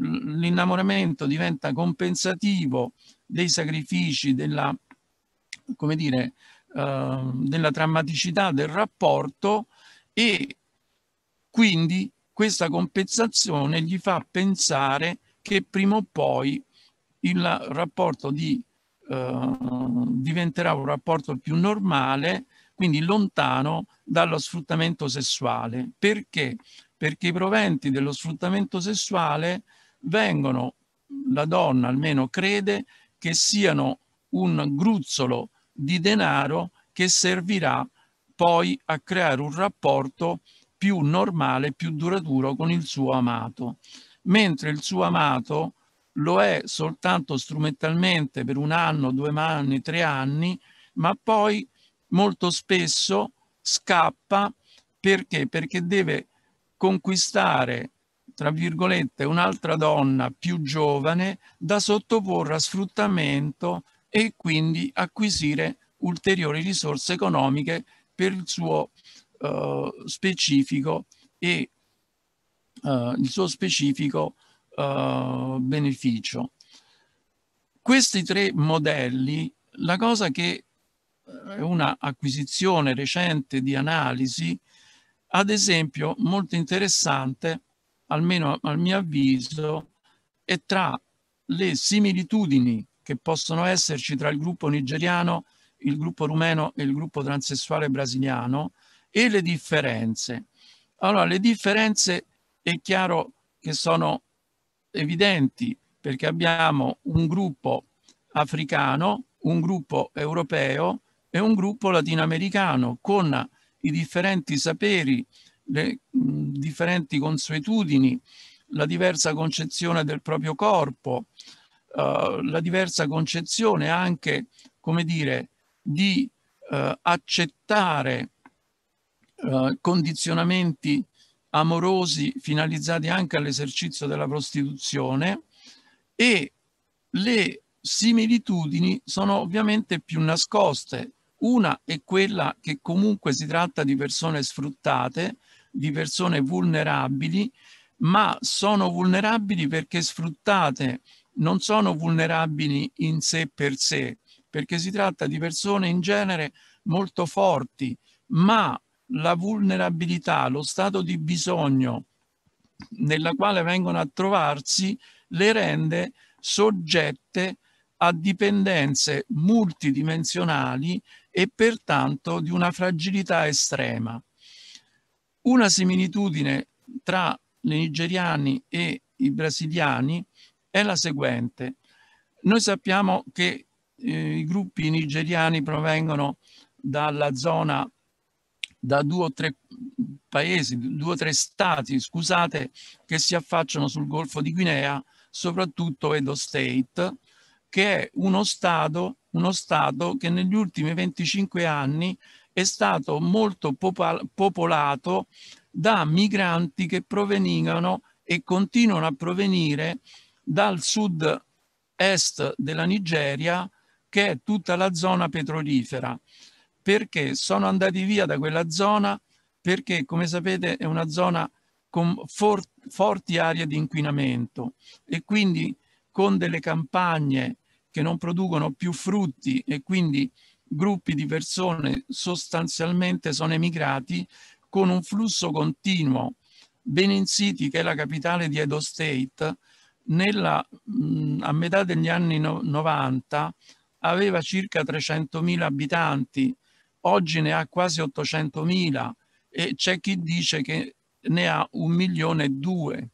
L'innamoramento diventa compensativo dei sacrifici, della, come dire, eh, della drammaticità del rapporto e quindi questa compensazione gli fa pensare che prima o poi il rapporto di, eh, diventerà un rapporto più normale quindi lontano dallo sfruttamento sessuale. Perché? Perché i proventi dello sfruttamento sessuale vengono, la donna almeno crede, che siano un gruzzolo di denaro che servirà poi a creare un rapporto più normale, più duraturo con il suo amato, mentre il suo amato lo è soltanto strumentalmente per un anno, due anni, tre anni, ma poi molto spesso scappa perché? Perché deve conquistare, tra virgolette, un'altra donna più giovane da sottoporre a sfruttamento e quindi acquisire ulteriori risorse economiche per il suo eh, specifico e eh, il suo specifico eh, beneficio. Questi tre modelli, la cosa che eh, una acquisizione recente di analisi, ad esempio molto interessante, almeno al mio avviso, è tra le similitudini che possono esserci tra il gruppo nigeriano, il gruppo rumeno e il gruppo transessuale brasiliano e le differenze. Allora, le differenze è chiaro che sono evidenti perché abbiamo un gruppo africano, un gruppo europeo, è un gruppo latinoamericano con i differenti saperi, le differenti consuetudini, la diversa concezione del proprio corpo, uh, la diversa concezione anche, come dire, di uh, accettare uh, condizionamenti amorosi finalizzati anche all'esercizio della prostituzione e le similitudini sono ovviamente più nascoste una è quella che comunque si tratta di persone sfruttate, di persone vulnerabili, ma sono vulnerabili perché sfruttate, non sono vulnerabili in sé per sé, perché si tratta di persone in genere molto forti, ma la vulnerabilità, lo stato di bisogno nella quale vengono a trovarsi le rende soggette a dipendenze multidimensionali e pertanto di una fragilità estrema. Una similitudine tra i nigeriani e i brasiliani è la seguente. Noi sappiamo che eh, i gruppi nigeriani provengono dalla zona da due o tre paesi, due o tre stati, scusate, che si affacciano sul Golfo di Guinea, soprattutto Edo State, che è uno stato uno Stato che negli ultimi 25 anni è stato molto popolato da migranti che provenivano e continuano a provenire dal sud est della Nigeria, che è tutta la zona petrolifera. Perché sono andati via da quella zona? Perché, come sapete, è una zona con for forti aree di inquinamento e quindi con delle campagne che non producono più frutti e quindi gruppi di persone sostanzialmente sono emigrati con un flusso continuo. Benin City, che è la capitale di Edo State, nella, a metà degli anni 90 aveva circa 300.000 abitanti, oggi ne ha quasi 800.000 e c'è chi dice che ne ha un milione e due.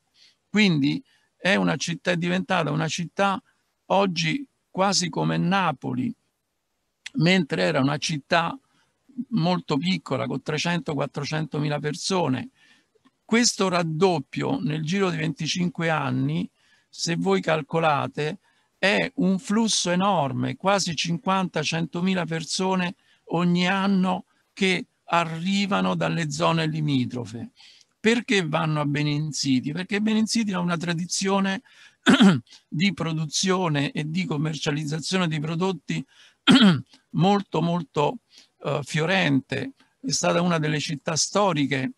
Quindi è, una città, è diventata una città oggi quasi come Napoli, mentre era una città molto piccola con 300-400 mila persone. Questo raddoppio nel giro di 25 anni, se voi calcolate, è un flusso enorme, quasi 50-100 mila persone ogni anno che arrivano dalle zone limitrofe. Perché vanno a Benin City? Perché Benin City ha una tradizione di produzione e di commercializzazione di prodotti molto molto eh, fiorente. È stata una delle città storiche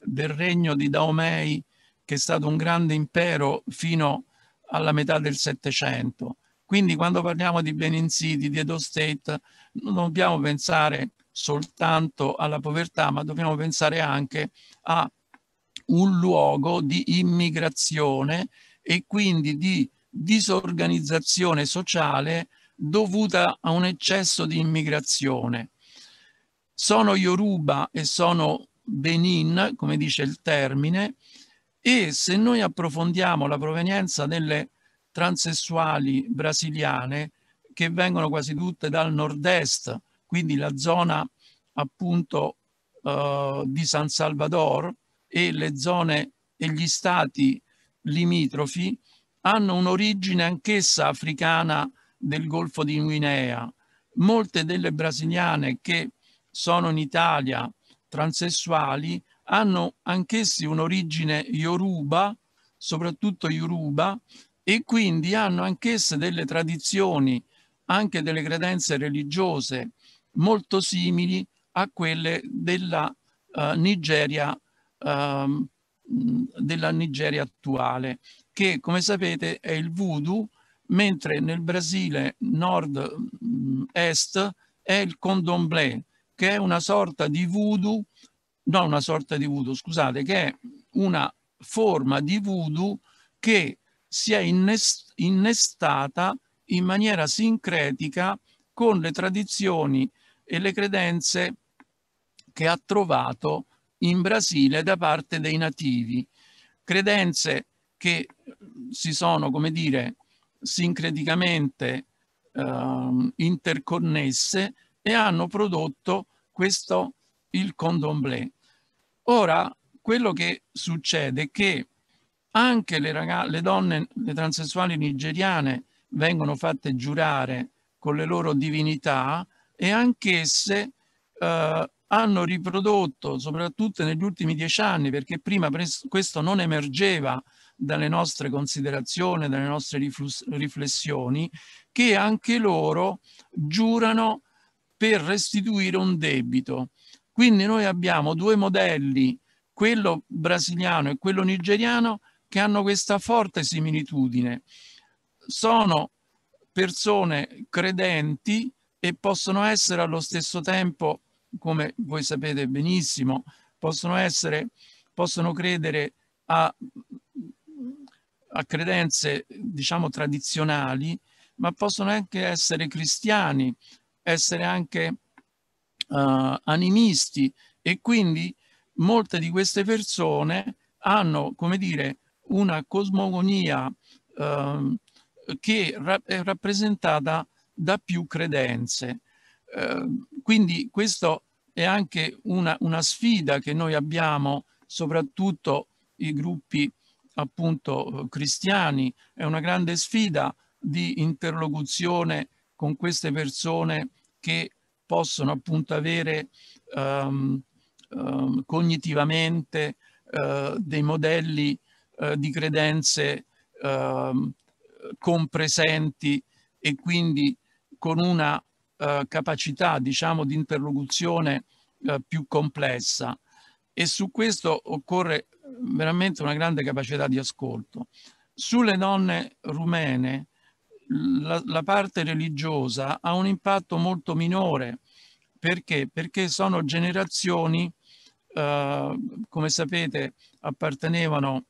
del regno di Daomei che è stato un grande impero fino alla metà del Settecento. Quindi quando parliamo di Benin City, di Edo State, non dobbiamo pensare soltanto alla povertà, ma dobbiamo pensare anche a un luogo di immigrazione e quindi di disorganizzazione sociale dovuta a un eccesso di immigrazione. Sono Yoruba e sono Benin, come dice il termine, e se noi approfondiamo la provenienza delle transessuali brasiliane, che vengono quasi tutte dal nord-est, quindi la zona appunto eh, di San Salvador e le zone e gli stati limitrofi hanno un'origine anch'essa africana del Golfo di Guinea. Molte delle brasiliane che sono in Italia transessuali hanno anch'essi un'origine Yoruba, soprattutto Yoruba, e quindi hanno anch'esse delle tradizioni, anche delle credenze religiose molto simili a quelle della eh, Nigeria eh, della Nigeria attuale, che come sapete è il voodoo, mentre nel Brasile nord-est è il condomblé, che è una sorta di voodoo, non una sorta di voodoo, scusate, che è una forma di voodoo che si è innestata in maniera sincretica con le tradizioni e le credenze che ha trovato in Brasile da parte dei nativi, credenze che mm, si sono, come dire, sincreticamente eh, interconnesse e hanno prodotto questo il condomblé. Ora, quello che succede è che anche le, ragazze, le donne, le transessuali nigeriane vengono fatte giurare con le loro divinità e anch'esse eh, hanno riprodotto soprattutto negli ultimi dieci anni, perché prima questo non emergeva dalle nostre considerazioni, dalle nostre riflessioni, che anche loro giurano per restituire un debito. Quindi noi abbiamo due modelli, quello brasiliano e quello nigeriano, che hanno questa forte similitudine. Sono persone credenti e possono essere allo stesso tempo come voi sapete benissimo, possono essere, possono credere a, a credenze, diciamo, tradizionali, ma possono anche essere cristiani, essere anche uh, animisti e quindi molte di queste persone hanno, come dire, una cosmogonia uh, che ra è rappresentata da più credenze. Uh, quindi questa è anche una, una sfida che noi abbiamo, soprattutto i gruppi appunto cristiani, è una grande sfida di interlocuzione con queste persone che possono appunto avere um, um, cognitivamente uh, dei modelli uh, di credenze uh, ehm, compresenti e quindi con una eh, capacità diciamo, di interlocuzione eh, più complessa e su questo occorre veramente una grande capacità di ascolto. Sulle donne rumene la, la parte religiosa ha un impatto molto minore perché? Perché sono generazioni, eh, come sapete, appartenevano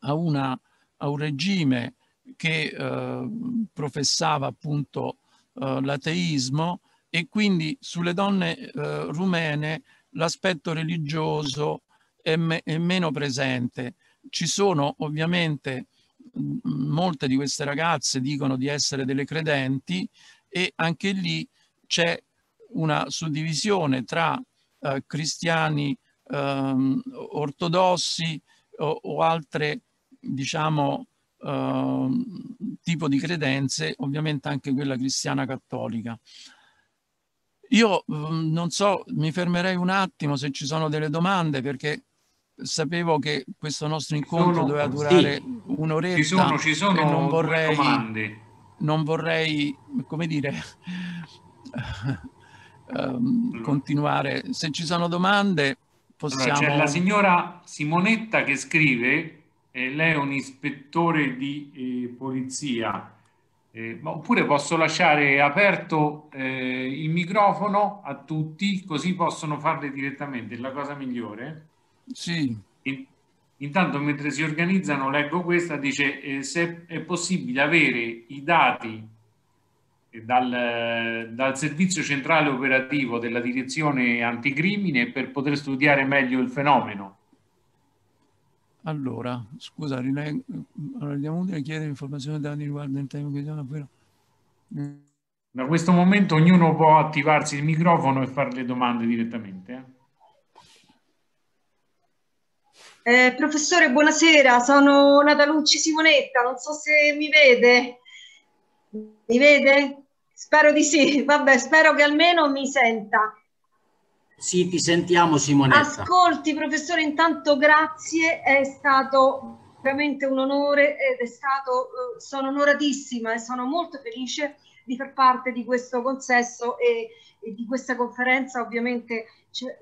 a, una, a un regime che eh, professava appunto eh, l'ateismo e quindi sulle donne eh, rumene l'aspetto religioso è, me è, meno presente. Ci sono ovviamente molte di queste ragazze dicono di essere delle credenti e anche lì c'è una suddivisione tra eh, cristiani ehm, ortodossi o, o altre diciamo Ehm, tipo di credenze, ovviamente anche quella cristiana cattolica. Io mm, non so, mi fermerei un attimo se ci sono delle domande perché sapevo che questo nostro incontro sono, doveva durare sì. un'oretta ci sono, ci sono e non vorrei, non vorrei, come dire, um, continuare. Se ci sono domande possiamo... Allora, c'è la signora Simonetta che scrive eh, lei è un ispettore di eh, polizia, eh, oppure posso lasciare aperto eh, il microfono a tutti, così possono farle direttamente, è la cosa migliore. Sì. In, intanto mentre si organizzano leggo questa, dice eh, se è possibile avere i dati eh, dal, dal, servizio centrale operativo della direzione anticrimine per poter studiare meglio il fenomeno. Allora, scusa, rileg- allora, chiedere informazioni da dati riguardo il tema che sono quello. Da questo momento ognuno può attivarsi il microfono e fare le domande direttamente. Eh? Eh, professore, buonasera, sono Natalucci Simonetta, non so se mi vede. Mi vede? Spero di sì, vabbè, spero che almeno mi senta. Sì, ti sentiamo Simonetta. Ascolti professore, intanto grazie, è stato veramente un onore ed è stato, eh, sono onoratissima e sono molto felice di far parte di questo consesso e, e di questa conferenza. Ovviamente c'è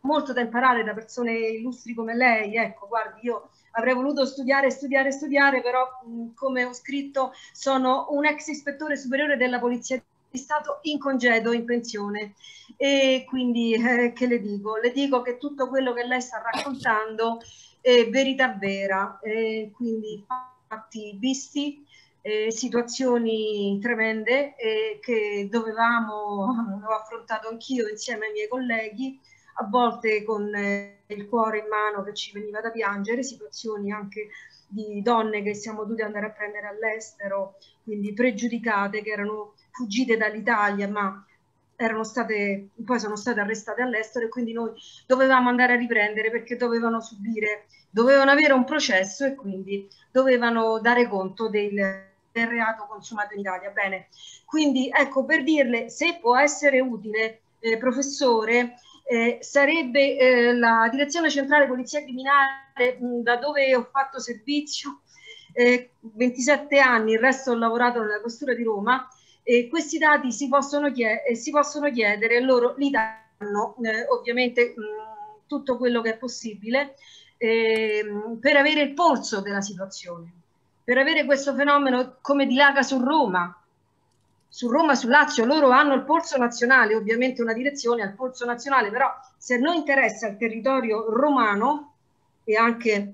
molto da imparare da persone illustri come lei, ecco, guardi, io avrei voluto studiare, studiare, studiare, però mh, come ho scritto sono un ex ispettore superiore della Polizia è stato in congedo, in pensione. E quindi eh, che le dico? Le dico che tutto quello che lei sta raccontando è verità vera, eh, quindi fatti visti, eh, situazioni tremende eh, che dovevamo, ho affrontato anch'io insieme ai miei colleghi, a volte con eh, il cuore in mano che ci veniva da piangere, situazioni anche di donne che siamo dovute andare a prendere all'estero, quindi pregiudicate, che erano fuggite dall'Italia, ma erano state, poi sono state arrestate all'estero e quindi noi dovevamo andare a riprendere perché dovevano subire, dovevano avere un processo e quindi dovevano dare conto del, del reato consumato in Italia. Bene, quindi ecco per dirle se può essere utile, eh, professore, eh, sarebbe eh, la direzione centrale polizia criminale mh, da dove ho fatto servizio 27 eh, anni, il resto ho lavorato nella costura di Roma eh, questi dati si possono, eh, si possono, chiedere, loro li danno eh, ovviamente mh, mm, tutto quello che è possibile eh, per avere il polso della situazione, per avere questo fenomeno come dilaga su Roma, su Roma, su Lazio, loro hanno il polso nazionale, ovviamente una direzione al polso nazionale, però se a noi interessa il territorio romano e anche,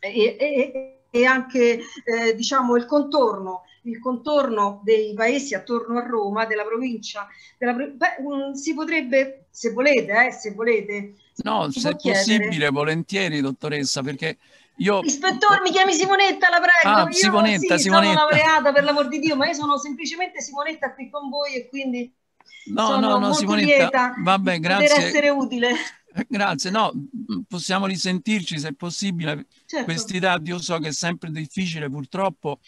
e, e, e anche eh, diciamo, il contorno il contorno dei paesi attorno a Roma, della provincia, della, beh, mm, si potrebbe, se volete, eh, se volete. No, se è possibile, volentieri, dottoressa, perché io... Ispettore, mi chiami Simonetta, la prego. Ah, io Simonetta, sì, Simonetta. sono laureata, per l'amor di Dio, ma io sono semplicemente Simonetta qui con voi e quindi no, sono no, no, Simonetta, lieta vabbè, grazie. per essere utile. Eh, grazie, no, mm, possiamo risentirci se è possibile. Certo. dati io so che è sempre difficile purtroppo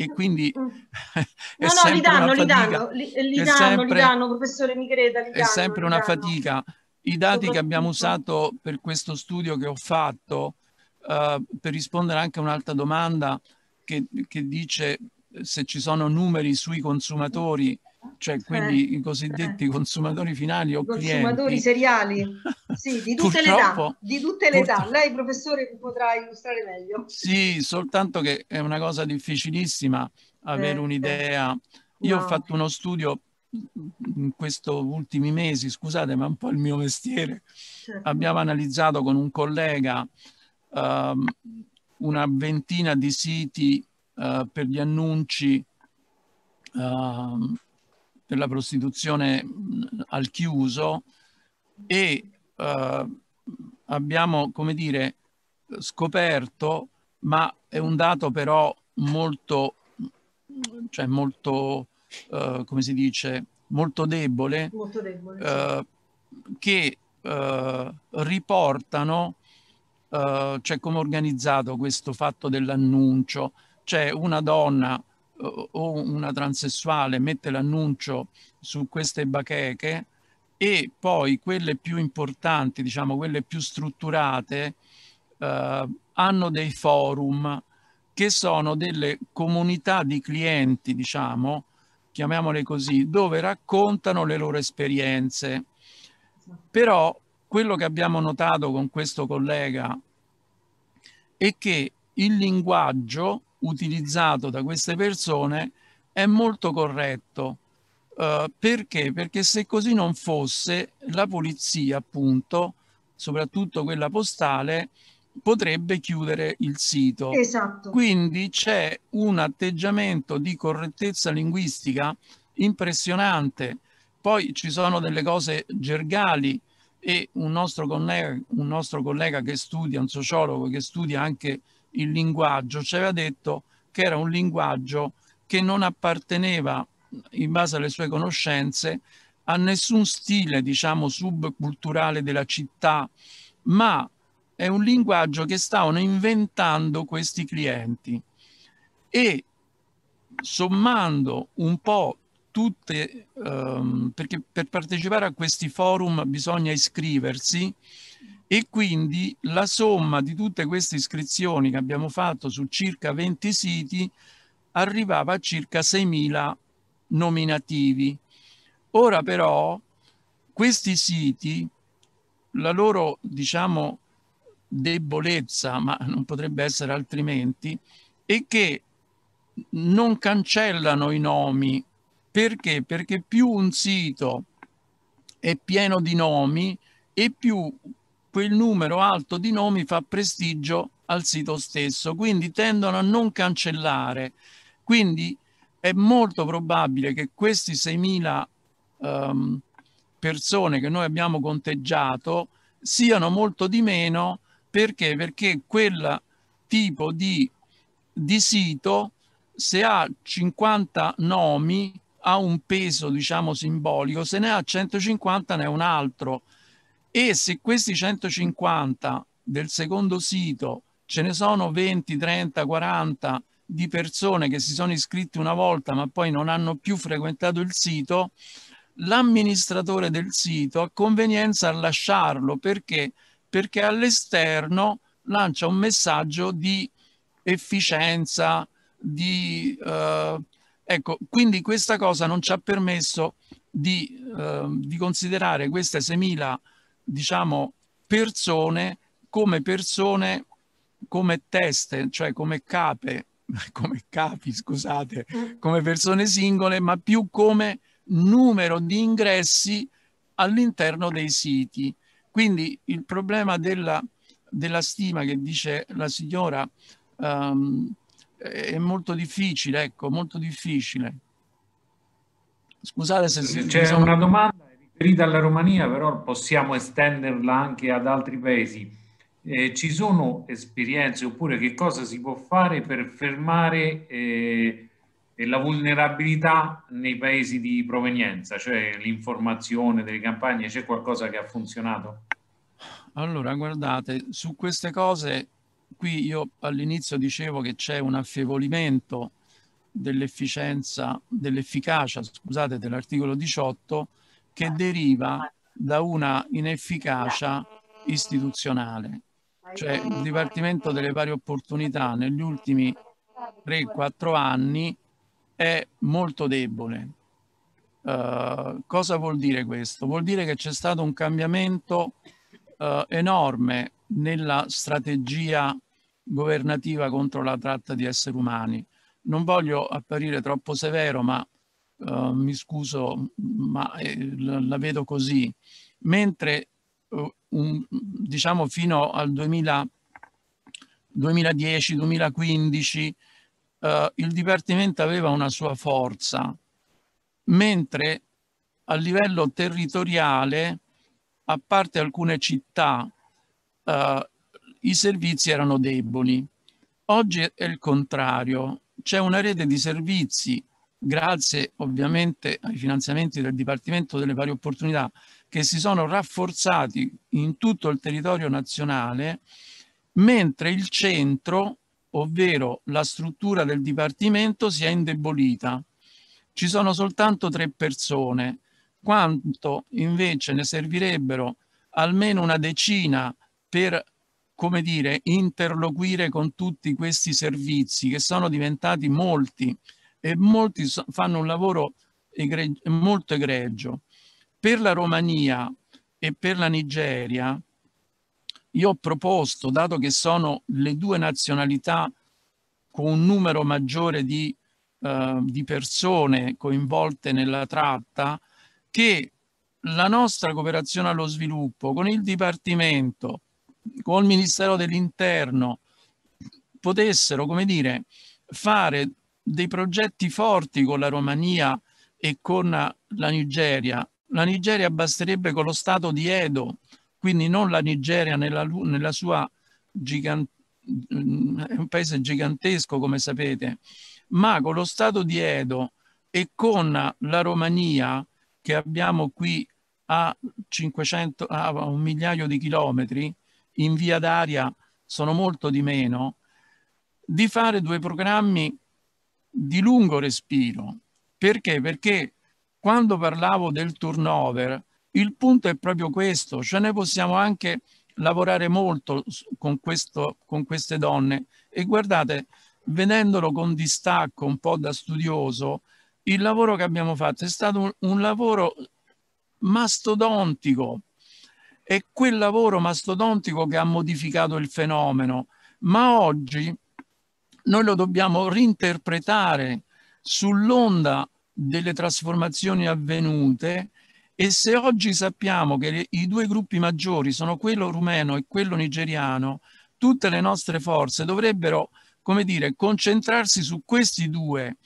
e quindi... Mm. no, no, li danno, li danno, li, eh, li danno, sempre, li danno, professore Micreta, li danno. È sempre una fatica. I dati che abbiamo usato per questo studio che ho fatto, uh, per rispondere anche a un'altra domanda che, che, dice se ci sono numeri sui consumatori cioè eh, quindi eh, i cosiddetti eh. consumatori finali o consumatori clienti. seriali, sì, di tutte le età, di tutte le età. Lei professore potrà illustrare meglio. Sì, soltanto che è una cosa difficilissima avere eh, un'idea. Eh. Io no. ho fatto uno studio in questi ultimi mesi, scusate, ma è un po' il mio mestiere. Certo. Abbiamo analizzato con un collega um, una ventina di siti uh, per gli annunci uh, della prostituzione al chiuso e eh, abbiamo, come dire, scoperto, ma è un dato però molto, cioè molto, eh, come si dice, molto debole, molto debole. Eh, che eh, riportano, eh, cioè come organizzato questo fatto dell'annuncio, c'è una donna o una transessuale mette l'annuncio su queste bacheche e poi quelle più importanti, diciamo quelle più strutturate, eh, hanno dei forum che sono delle comunità di clienti, diciamo, chiamiamole così, dove raccontano le loro esperienze. Però quello che abbiamo notato con questo collega è che il linguaggio utilizzato da queste persone è molto corretto. Uh, perché? Perché se così non fosse, la polizia, appunto, soprattutto quella postale, potrebbe chiudere il sito. Esatto. Quindi c'è un atteggiamento di correttezza linguistica impressionante. Poi ci sono delle cose gergali e un nostro, collega, un nostro collega che studia, un sociologo che studia anche il linguaggio, ci aveva detto che era un linguaggio che non apparteneva, in base alle sue conoscenze, a nessun stile, diciamo, subculturale della città, ma è un linguaggio che stavano inventando questi clienti. E sommando un po' tutte, ehm, perché per partecipare a questi forum bisogna iscriversi, e quindi la somma di tutte queste iscrizioni che abbiamo fatto su circa 20 siti arrivava a circa 6.000 nominativi. Ora però questi siti, la loro diciamo debolezza, ma non potrebbe essere altrimenti, è che non cancellano i nomi. Perché? Perché più un sito è pieno di nomi e più Comunque il numero alto di nomi fa prestigio al sito stesso, quindi tendono a non cancellare. Quindi è molto probabile che questi 6.000 um, ehm, persone che noi abbiamo conteggiato siano molto di meno perché? Perché quel tipo di, di sito se ha 50 nomi ha un peso diciamo simbolico, se ne ha 150 ne è un altro e se questi 150 del secondo sito ce ne sono 20, 30, 40 di persone che si sono iscritte una volta ma poi non hanno più frequentato il sito, l'amministratore del sito ha convenienza a lasciarlo perché? Perché all'esterno lancia un messaggio di efficienza, di, eh, ecco, quindi questa cosa non ci ha permesso di, eh, di considerare queste 6.000 diciamo, persone come persone, come teste, cioè come cape, come capi, scusate, mm. come persone singole, ma più come numero di ingressi all'interno dei siti. Quindi il problema della, della stima che dice la signora um, è molto difficile, ecco, molto difficile. Scusate se... C'è una domanda riferita alla Romania, però possiamo estenderla anche ad altri paesi. Eh, ci sono esperienze oppure che cosa si può fare per fermare eh, la vulnerabilità nei paesi di provenienza, cioè l'informazione delle campagne, c'è qualcosa che ha funzionato? Allora, guardate, su queste cose qui io all'inizio dicevo che c'è un affievolimento dell'efficienza, dell'efficacia, scusate, dell'articolo 18 che ah. deriva da una inefficacia istituzionale. Cioè il Dipartimento delle Pari Opportunità negli ultimi 3-4 anni è molto debole. Uh, cosa vuol dire questo? Vuol dire che c'è stato un cambiamento uh, enorme nella strategia governativa contro la tratta di esseri umani. Non voglio apparire troppo severo, ma eh, mi scuso, ma eh, la, vedo così, mentre uh, un, diciamo fino al 2010-2015 uh, eh, il dipartimento aveva una sua forza, mentre a livello territoriale, a parte alcune città, i servizi erano deboli. Oggi è il contrario, c'è una rete di servizi grazie ovviamente ai finanziamenti del Dipartimento delle Pari Opportunità che si sono rafforzati in tutto il territorio nazionale, mentre il centro, ovvero la struttura del Dipartimento, si è indebolita. Ci sono soltanto tre persone, quanto invece ne servirebbero almeno una decina per come dire, interloquire con tutti questi servizi che sono diventati molti e molti fanno un lavoro egregio, molto egregio. Per la Romania e per la Nigeria io ho proposto, dato che sono le due nazionalità con un numero maggiore di, eh, di persone coinvolte nella tratta, che la nostra cooperazione allo sviluppo con il Dipartimento, col Ministero dell'Interno, potessero, come dire, fare dei progetti forti con la Romania e con la Nigeria. La Nigeria basterebbe con lo Stato di Edo, quindi non la Nigeria nella, nella sua gigante, mm, è un paese gigantesco come sapete, ma con lo Stato di Edo e con la Romania che abbiamo qui a 500 a un migliaio di chilometri in via d'aria sono molto di meno di fare due programmi di lungo respiro. Perché? Perché quando parlavo del turnover, il punto è proprio questo, cioè noi possiamo anche lavorare molto con, questo, con queste donne e guardate, vedendolo con distacco un po' da studioso, il lavoro che abbiamo fatto è stato un, un lavoro mastodontico, è quel lavoro mastodontico che ha modificato il fenomeno, ma oggi noi lo dobbiamo reinterpretare sull'onda delle trasformazioni avvenute e se oggi sappiamo che i due gruppi maggiori sono quello rumeno e quello nigeriano, tutte le nostre forze dovrebbero, come dire, concentrarsi su questi due.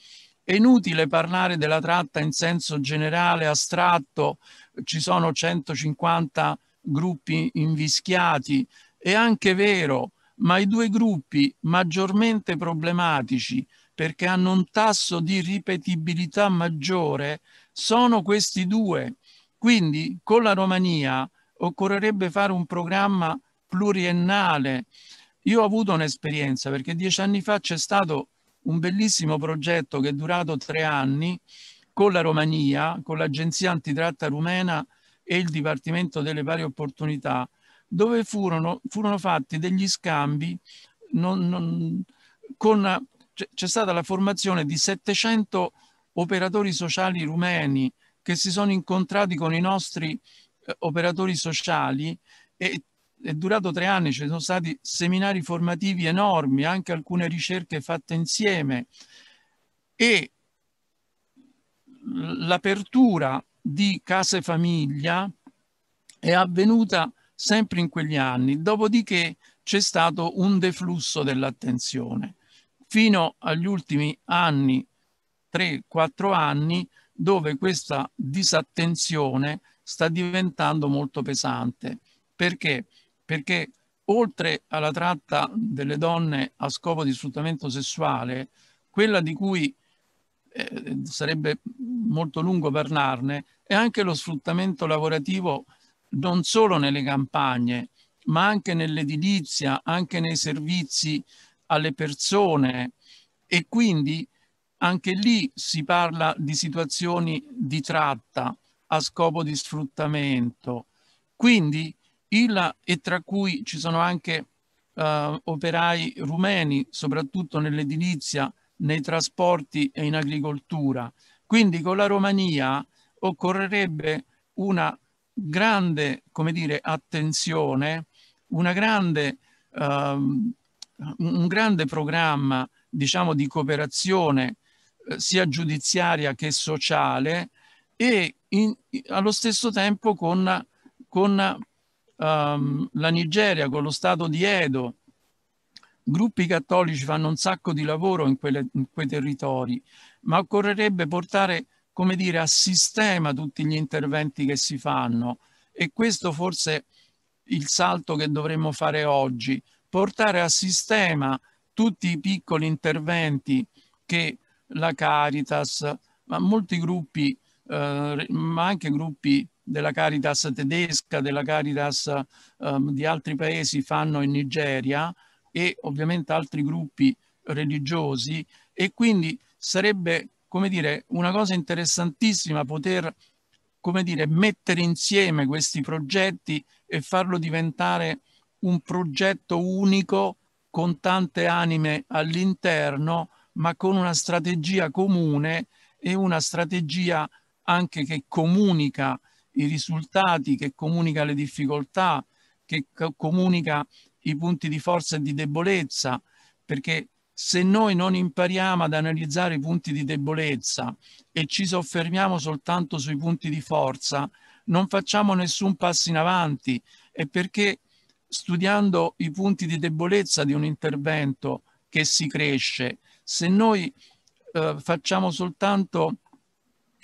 È inutile parlare della tratta in senso generale, astratto, ci sono 150 gruppi invischiati, è anche vero ma i due gruppi maggiormente problematici perché hanno un tasso di ripetibilità maggiore sono questi due. Quindi con la Romania occorrerebbe fare un programma pluriennale. Io ho avuto un'esperienza perché dieci anni fa c'è stato un bellissimo progetto che è durato tre anni con la Romania, con l'Agenzia Antitratta Rumena e il Dipartimento delle Pari Opportunità dove furono, furono fatti degli scambi non, non, con c'è stata la formazione di 700 operatori sociali rumeni che si sono incontrati con i nostri eh, operatori sociali e è durato tre anni, ci sono stati seminari formativi enormi, anche alcune ricerche fatte insieme e l'apertura di case famiglia è avvenuta sempre in quegli anni, dopodiché c'è stato un deflusso dell'attenzione fino agli ultimi anni, 3-4 anni, dove questa disattenzione sta diventando molto pesante. Perché? Perché oltre alla tratta delle donne a scopo di sfruttamento sessuale, quella di cui eh, sarebbe molto lungo parlarne, è anche lo sfruttamento lavorativo non solo nelle campagne, ma anche nell'edilizia, anche nei servizi alle persone e quindi anche lì si parla di situazioni di tratta a scopo di sfruttamento. Quindi il, e tra cui ci sono anche eh, operai rumeni, soprattutto nell'edilizia, nei trasporti e in agricoltura. Quindi con la Romania occorrerebbe una grande, come dire, attenzione, grande, um, un grande programma, diciamo, di cooperazione eh, sia giudiziaria che sociale e in, allo stesso tempo con, con um, la Nigeria, con lo Stato di Edo. Gruppi cattolici fanno un sacco di lavoro in, quelle, in quei territori, ma occorrerebbe portare come dire, a sistema tutti gli interventi che si fanno e questo forse è il salto che dovremmo fare oggi, portare a sistema tutti i piccoli interventi che la Caritas, ma molti gruppi, eh, ma anche gruppi della Caritas tedesca, della Caritas eh, di altri paesi fanno in Nigeria e ovviamente altri gruppi religiosi e quindi sarebbe come dire, una cosa interessantissima poter, come dire, mettere insieme questi progetti e farlo diventare un progetto unico con tante anime all'interno, ma con una strategia comune e una strategia anche che comunica i risultati, che comunica le difficoltà, che comunica i punti di forza e di debolezza, perché se noi non impariamo ad analizzare i punti di debolezza e ci soffermiamo soltanto sui punti di forza, non facciamo nessun passo in avanti È perché studiando i punti di debolezza di un intervento che si cresce, se noi eh, facciamo soltanto,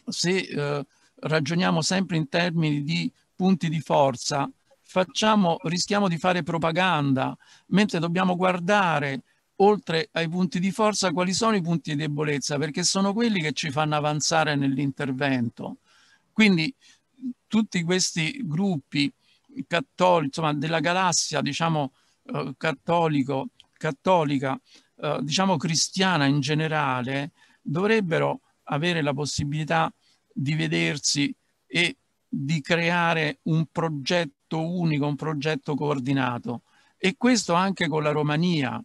se eh, ragioniamo sempre in termini di punti di forza, facciamo, rischiamo di fare propaganda, mentre dobbiamo guardare oltre ai punti di forza, quali sono i punti di debolezza? Perché sono quelli che ci fanno avanzare nell'intervento. Quindi tutti questi gruppi cattolici, insomma, della galassia, diciamo, eh, cattolico, cattolica, eh, diciamo cristiana in generale, dovrebbero avere la possibilità di vedersi e di creare un progetto unico, un progetto coordinato. E questo anche con la Romania,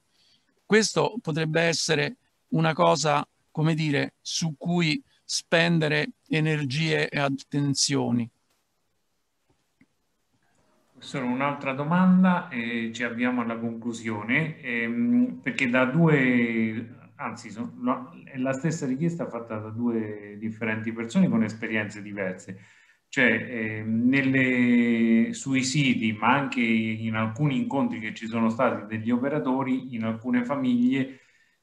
questo potrebbe essere una cosa, come dire, su cui spendere energie e attenzioni. Solo un'altra domanda e ci avviamo alla conclusione, ehm, perché da due, anzi sono, la, è la stessa richiesta fatta da due differenti persone con esperienze diverse. Cioè, eh, nelle, sui siti, ma anche in alcuni incontri che ci sono stati degli operatori, in alcune famiglie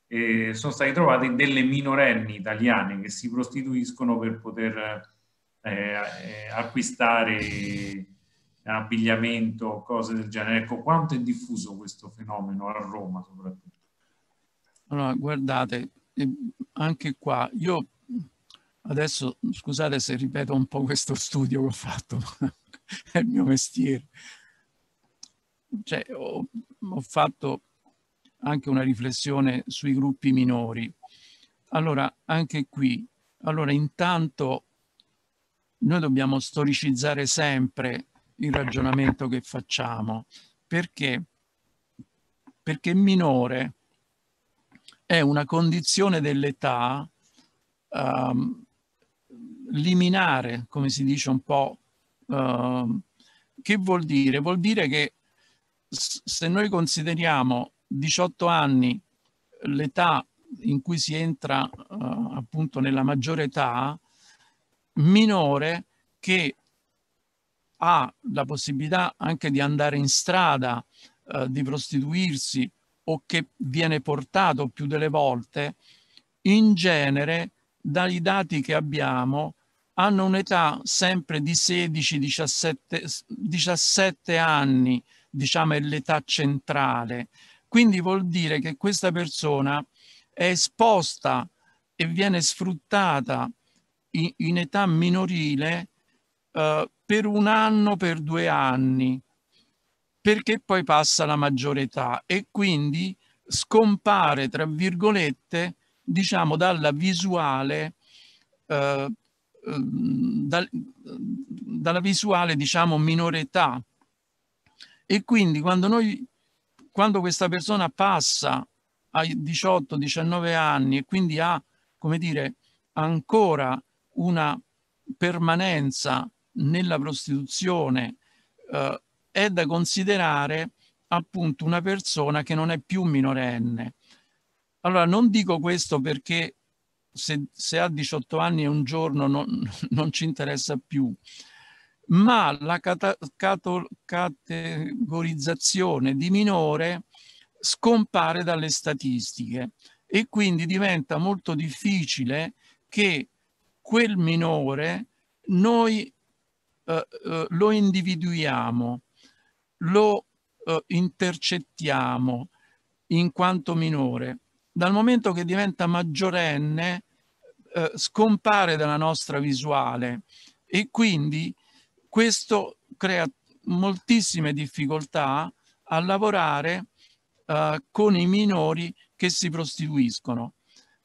eh, sono state trovate delle minorenni italiane che si prostituiscono per poter eh, eh, acquistare abbigliamento, cose del genere. Ecco, quanto è diffuso questo fenomeno a Roma soprattutto? Allora, guardate, ehm, anche qua io Adesso scusate se ripeto un po' questo studio che ho fatto, è il mio mestiere. Cioè, ho, ho fatto anche una riflessione sui gruppi minori. Allora, anche qui, allora intanto noi dobbiamo storicizzare sempre il ragionamento che facciamo. Perché? Perché minore è una condizione dell'età um, liminare, come si dice un po', uh, che vuol dire? Vuol dire che se noi consideriamo 18 anni l'età in cui si entra uh, appunto nella maggiore età, minore che ha la possibilità anche di andare in strada, uh, di prostituirsi o che viene portato più delle volte, in genere dai dati che abbiamo hanno un'età sempre di 16-17 17 anni, diciamo è l'età centrale. Quindi vuol dire che questa persona è esposta e viene sfruttata in, in età minorile eh, per un anno, per due anni, perché poi passa la maggiore età e quindi scompare, tra virgolette, diciamo dalla visuale eh, Ehm, da, ehm, dalla visuale diciamo minore età e quindi quando noi quando questa persona passa ai 18-19 anni e quindi ha come dire ancora una permanenza nella prostituzione eh, è da considerare appunto una persona che non è più minorenne allora non dico questo perché se, se ha 18 anni e un giorno non, non ci interessa più ma la cata- cato- categorizzazione di minore scompare dalle statistiche e quindi diventa molto difficile che quel minore noi eh, eh, lo individuiamo, lo eh, intercettiamo in quanto minore dal momento che diventa maggiorenne eh, scompare dalla nostra visuale e quindi questo crea moltissime difficoltà a lavorare eh, con i minori che si prostituiscono.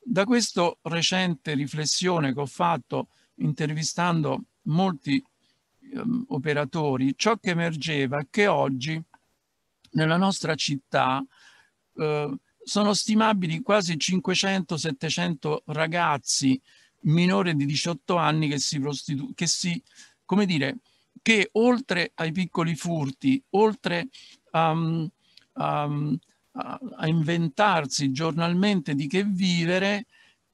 Da questa recente riflessione che ho fatto intervistando molti eh, operatori, ciò che emergeva è che oggi nella nostra città eh, sono stimabili quasi 500-700 ragazzi minori di 18 anni che si prostituiscono, come dire, che oltre ai piccoli furti, oltre um, um, a, a inventarsi giornalmente di che vivere,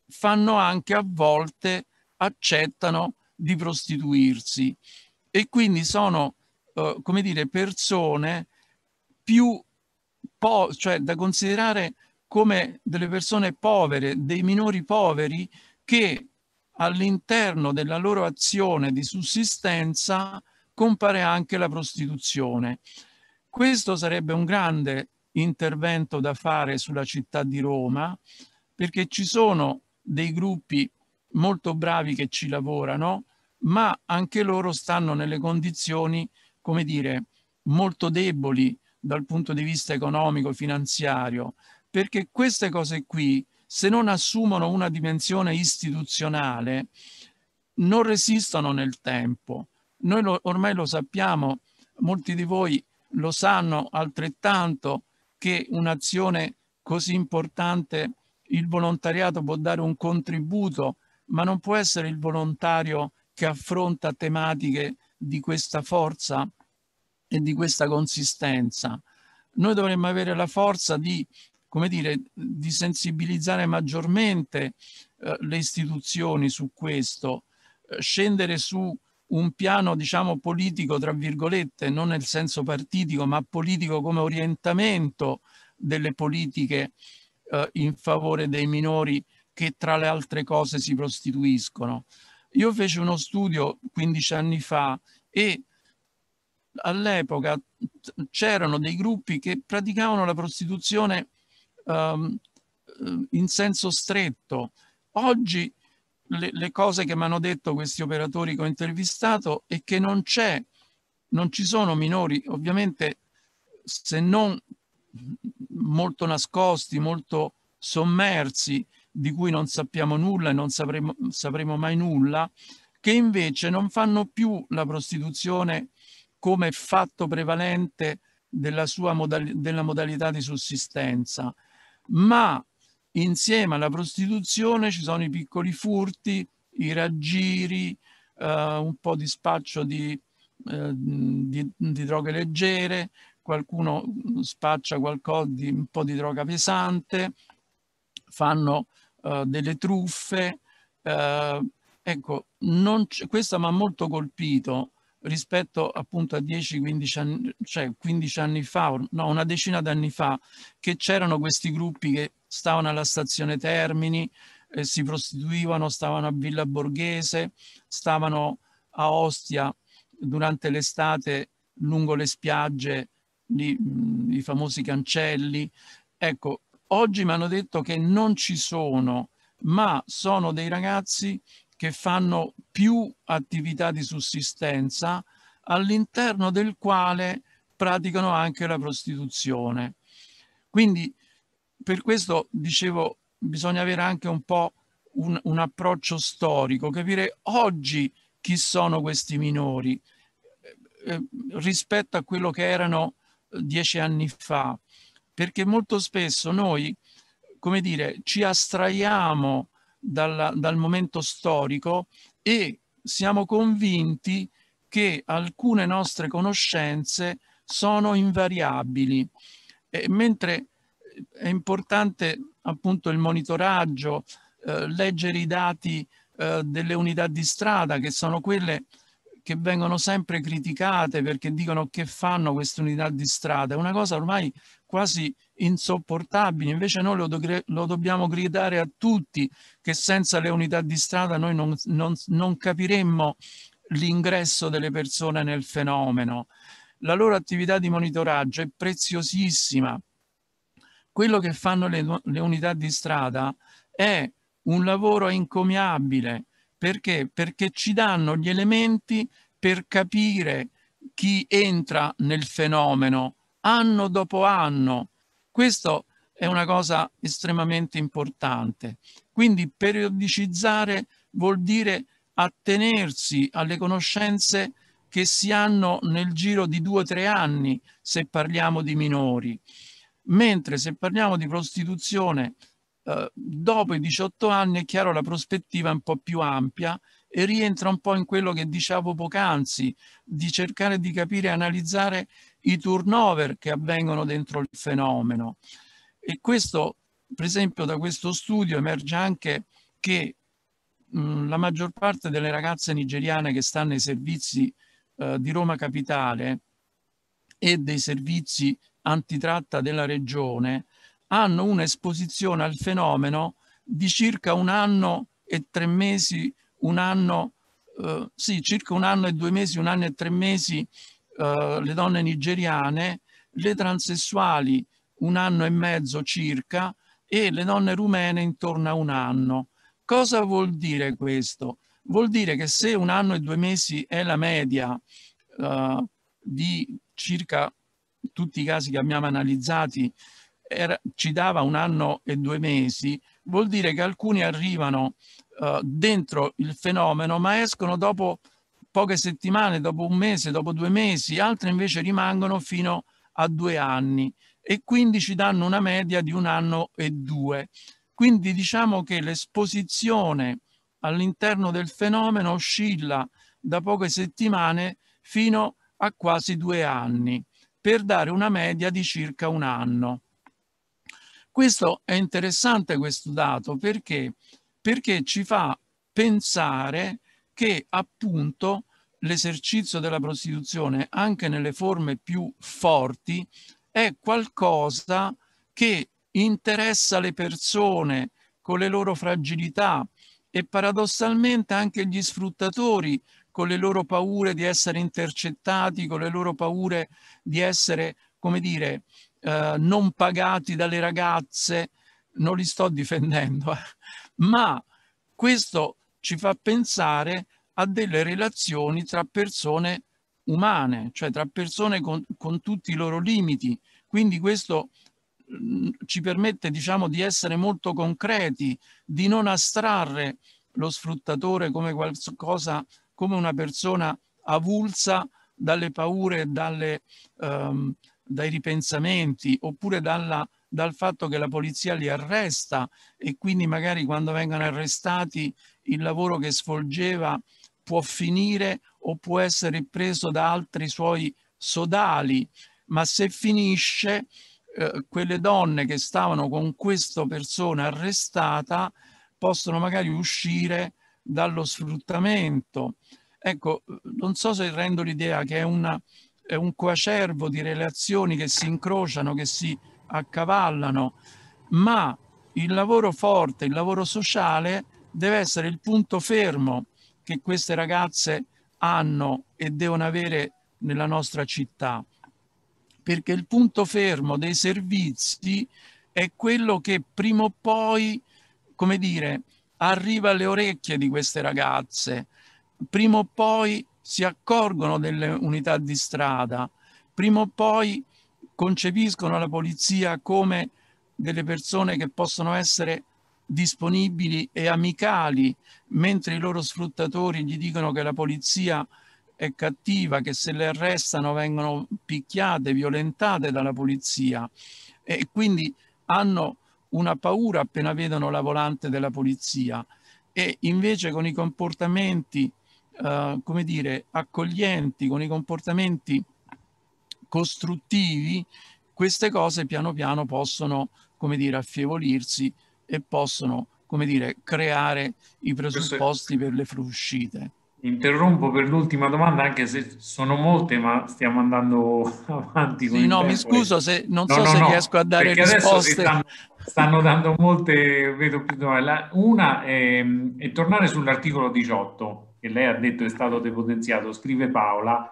fanno anche a volte, accettano di prostituirsi e quindi sono, uh, come dire, persone più, po- cioè da considerare come delle persone povere, dei minori poveri che all'interno della loro azione di sussistenza compare anche la prostituzione. Questo sarebbe un grande intervento da fare sulla città di Roma perché ci sono dei gruppi molto bravi che ci lavorano, ma anche loro stanno nelle condizioni, come dire, molto deboli dal punto di vista economico, finanziario, perché queste cose qui, se non assumono una dimensione istituzionale, non resistono nel tempo. Noi lo, ormai lo sappiamo, molti di voi lo sanno altrettanto, che un'azione così importante il volontariato può dare un contributo, ma non può essere il volontario che affronta tematiche di questa forza e di questa consistenza. Noi dovremmo avere la forza di come dire, di sensibilizzare maggiormente eh, le istituzioni su questo, eh, scendere su un piano diciamo politico tra virgolette non nel senso partitico ma politico come orientamento delle politiche eh, in favore dei minori che tra le altre cose si prostituiscono io feci uno studio 15 anni fa e all'epoca c'erano dei gruppi che praticavano la prostituzione um, in senso stretto. Oggi le, le cose che mi hanno detto questi operatori che ho intervistato è che non c'è, non ci sono minori, ovviamente se non molto nascosti, molto sommersi, di cui non sappiamo nulla e non sapremo, sapremo mai nulla, che invece non fanno più la prostituzione come fatto prevalente della sua modal della modalità di sussistenza, ma insieme alla prostituzione ci sono i piccoli furti, i raggiri, eh, un po' di spaccio di, eh, di, di droghe leggere, qualcuno mm, spaccia qualcosa di un po' di droga pesante, fanno eh, delle truffe. Eh, ecco, questa mi ha molto colpito rispetto appunto a 10-15 anni, cioè 15 anni fa, no, una decina d'anni fa, che c'erano questi gruppi che stavano alla stazione Termini, eh, si prostituivano, stavano a Villa Borghese, stavano a Ostia durante l'estate lungo le spiagge, lì, mh, mm, i famosi cancelli. Ecco, oggi mi hanno detto che non ci sono, ma sono dei ragazzi che fanno più attività di sussistenza all'interno del quale praticano anche la prostituzione. Quindi per questo dicevo bisogna avere anche un po' un, un approccio storico, capire oggi chi sono questi minori eh, eh rispetto a quello che erano eh, dieci anni fa, perché molto spesso noi, come dire, ci astraiamo dalla, dal momento storico e siamo convinti che alcune nostre conoscenze sono invariabili, e mentre è importante appunto il monitoraggio, eh, leggere i dati eh, delle unità di strada che sono quelle che vengono sempre criticate perché dicono che fanno queste unità di strada, è una cosa ormai quasi insopportabili, invece noi lo, do, lo, dobbiamo gridare a tutti che senza le unità di strada noi non, non, non capiremmo l'ingresso delle persone nel fenomeno. La loro attività di monitoraggio è preziosissima. Quello che fanno le, le unità di strada è un lavoro encomiabile. Perché? Perché ci danno gli elementi per capire chi entra nel fenomeno anno dopo anno questo è una cosa estremamente importante. Quindi periodicizzare vuol dire attenersi alle conoscenze che si hanno nel giro di due o tre anni se parliamo di minori, mentre se parliamo di prostituzione eh, dopo i 18 anni è chiaro la prospettiva è un po' più ampia e rientra un po' in quello che dicevo poc'anzi, di cercare di capire e analizzare i turnover che avvengono dentro il fenomeno. E questo, per esempio, da questo studio emerge anche che mh, mm, la maggior parte delle ragazze nigeriane che stanno nei servizi eh, di Roma Capitale e dei servizi antitratta della regione hanno un'esposizione al fenomeno di circa un anno e tre mesi, un anno, eh, sì, circa un anno e due mesi, un anno e tre mesi eh, le donne nigeriane, le transessuali un anno e mezzo circa e le donne rumene intorno a un anno. Cosa vuol dire questo? Vuol dire che se un anno e due mesi è la media eh, di circa tutti i casi che abbiamo analizzati, era, ci dava un anno e due mesi, vuol dire che alcuni arrivano eh, dentro il fenomeno ma escono dopo poche settimane, dopo un mese, dopo due mesi, altre invece rimangono fino a due anni e quindi ci danno una media di un anno e due. Quindi diciamo che l'esposizione all'interno del fenomeno oscilla da poche settimane fino a quasi due anni, per dare una media di circa un anno. Questo è interessante questo dato perché, perché ci fa pensare che appunto l'esercizio della prostituzione anche nelle forme più forti è qualcosa che interessa le persone con le loro fragilità e paradossalmente anche gli sfruttatori con le loro paure di essere intercettati, con le loro paure di essere, come dire, eh, non pagati dalle ragazze, non li sto difendendo, eh. ma questo ci fa pensare a delle relazioni tra persone umane, cioè tra persone con, con tutti i loro limiti. Quindi questo mm, ci permette diciamo, di essere molto concreti, di non astrarre lo sfruttatore come qualcosa, come una persona avulsa dalle paure, dalle, um, dai ripensamenti oppure dalla dal fatto che la polizia li arresta e quindi magari quando vengono arrestati il lavoro che svolgeva può finire o può essere preso da altri suoi sodali, ma se finisce eh, quelle donne che stavano con questa persona arrestata possono magari uscire dallo sfruttamento. Ecco, non so se rendo l'idea che è, una, è un coacervo di relazioni che si incrociano, che si accavallano, ma il lavoro forte, il lavoro sociale deve essere il punto fermo che queste ragazze hanno e devono avere nella nostra città, perché il punto fermo dei servizi è quello che prima o poi, come dire, arriva alle orecchie di queste ragazze, prima o poi si accorgono delle unità di strada, prima o poi concepiscono la polizia come delle persone che possono essere disponibili e amicali, mentre i loro sfruttatori gli dicono che la polizia è cattiva, che se le arrestano vengono picchiate, violentate dalla polizia e quindi hanno una paura appena vedono la volante della polizia e invece con i comportamenti, eh, come dire, accoglienti, con i comportamenti costruttivi, queste cose piano piano possono, come dire, affievolirsi e possono, come dire, creare i presupposti per le fuoriuscite. Interrompo per l'ultima domanda, anche se sono molte, ma stiamo andando avanti. Con sì, no, tempo. mi scuso se non no, so no, se no, riesco a dare risposte. Stanno, stanno, dando molte, vedo più domande. Una è, è tornare sull'articolo 18, che lei ha detto è stato depotenziato, scrive Paola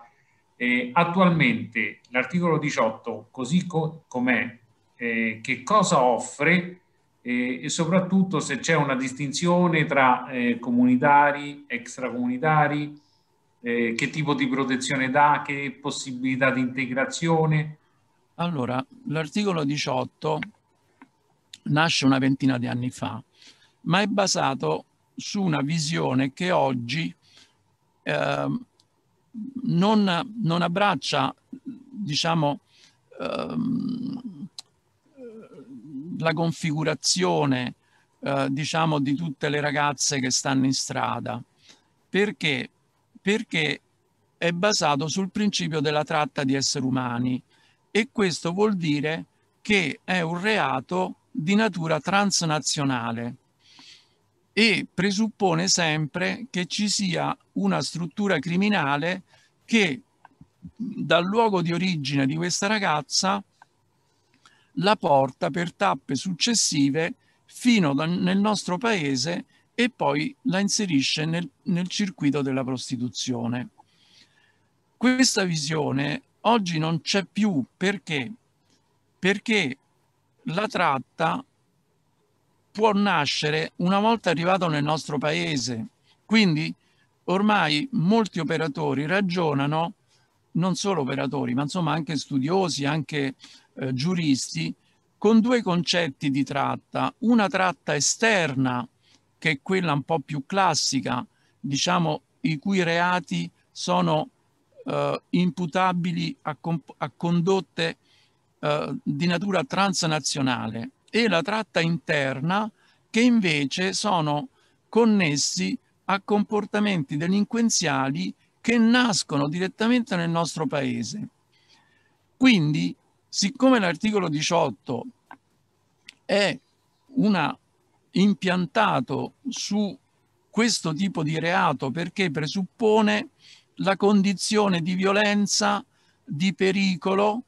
eh, attualmente l'articolo 18, così co- com'è, eh, che cosa offre eh, e soprattutto se c'è una distinzione tra eh, comunitari, extracomunitari, eh, che tipo di protezione dà, che possibilità di integrazione. Allora, l'articolo 18 nasce una ventina di anni fa, ma è basato su una visione che oggi Eh, non, non abbraccia, diciamo, ehm, la configurazione, eh, diciamo, di tutte le ragazze che stanno in strada. Perché? Perché è basato sul principio della tratta di esseri umani e questo vuol dire che è un reato di natura transnazionale e presuppone sempre che ci sia una struttura criminale che dal luogo di origine di questa ragazza la porta per tappe successive fino nel nostro paese e poi la inserisce nel, nel circuito della prostituzione. Questa visione oggi non c'è più perché? Perché la tratta può nascere una volta arrivato nel nostro paese. Quindi ormai molti operatori ragionano, non solo operatori, ma insomma anche studiosi, anche eh, giuristi, con due concetti di tratta. Una tratta esterna, che è quella un po' più classica, diciamo i cui reati sono eh, imputabili a, a condotte eh, di natura transnazionale e la tratta interna che invece sono connessi a comportamenti delinquenziali che nascono direttamente nel nostro paese. Quindi, siccome l'articolo 18 è una, impiantato su questo tipo di reato perché presuppone la condizione di violenza, di pericolo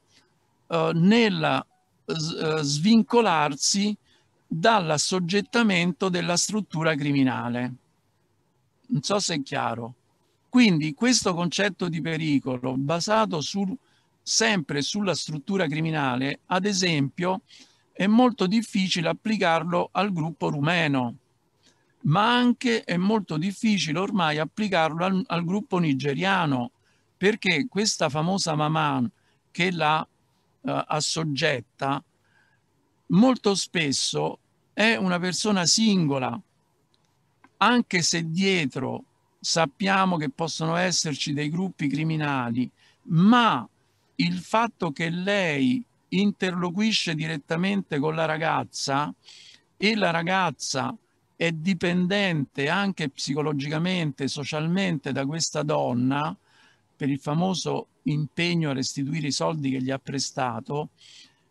eh, nella eh, svincolarsi dall'assoggettamento della struttura criminale. Non so se è chiaro. Quindi questo concetto di pericolo basato sul, sempre sulla struttura criminale, ad esempio, è molto difficile applicarlo al gruppo rumeno, ma anche è molto difficile ormai applicarlo al, al gruppo nigeriano, perché questa famosa Maman che la eh, assoggetta molto spesso è una persona singola, anche se dietro sappiamo che possono esserci dei gruppi criminali, ma il fatto che lei interloquisce direttamente con la ragazza e la ragazza è dipendente anche psicologicamente, socialmente da questa donna, per il famoso impegno a restituire i soldi che gli ha prestato,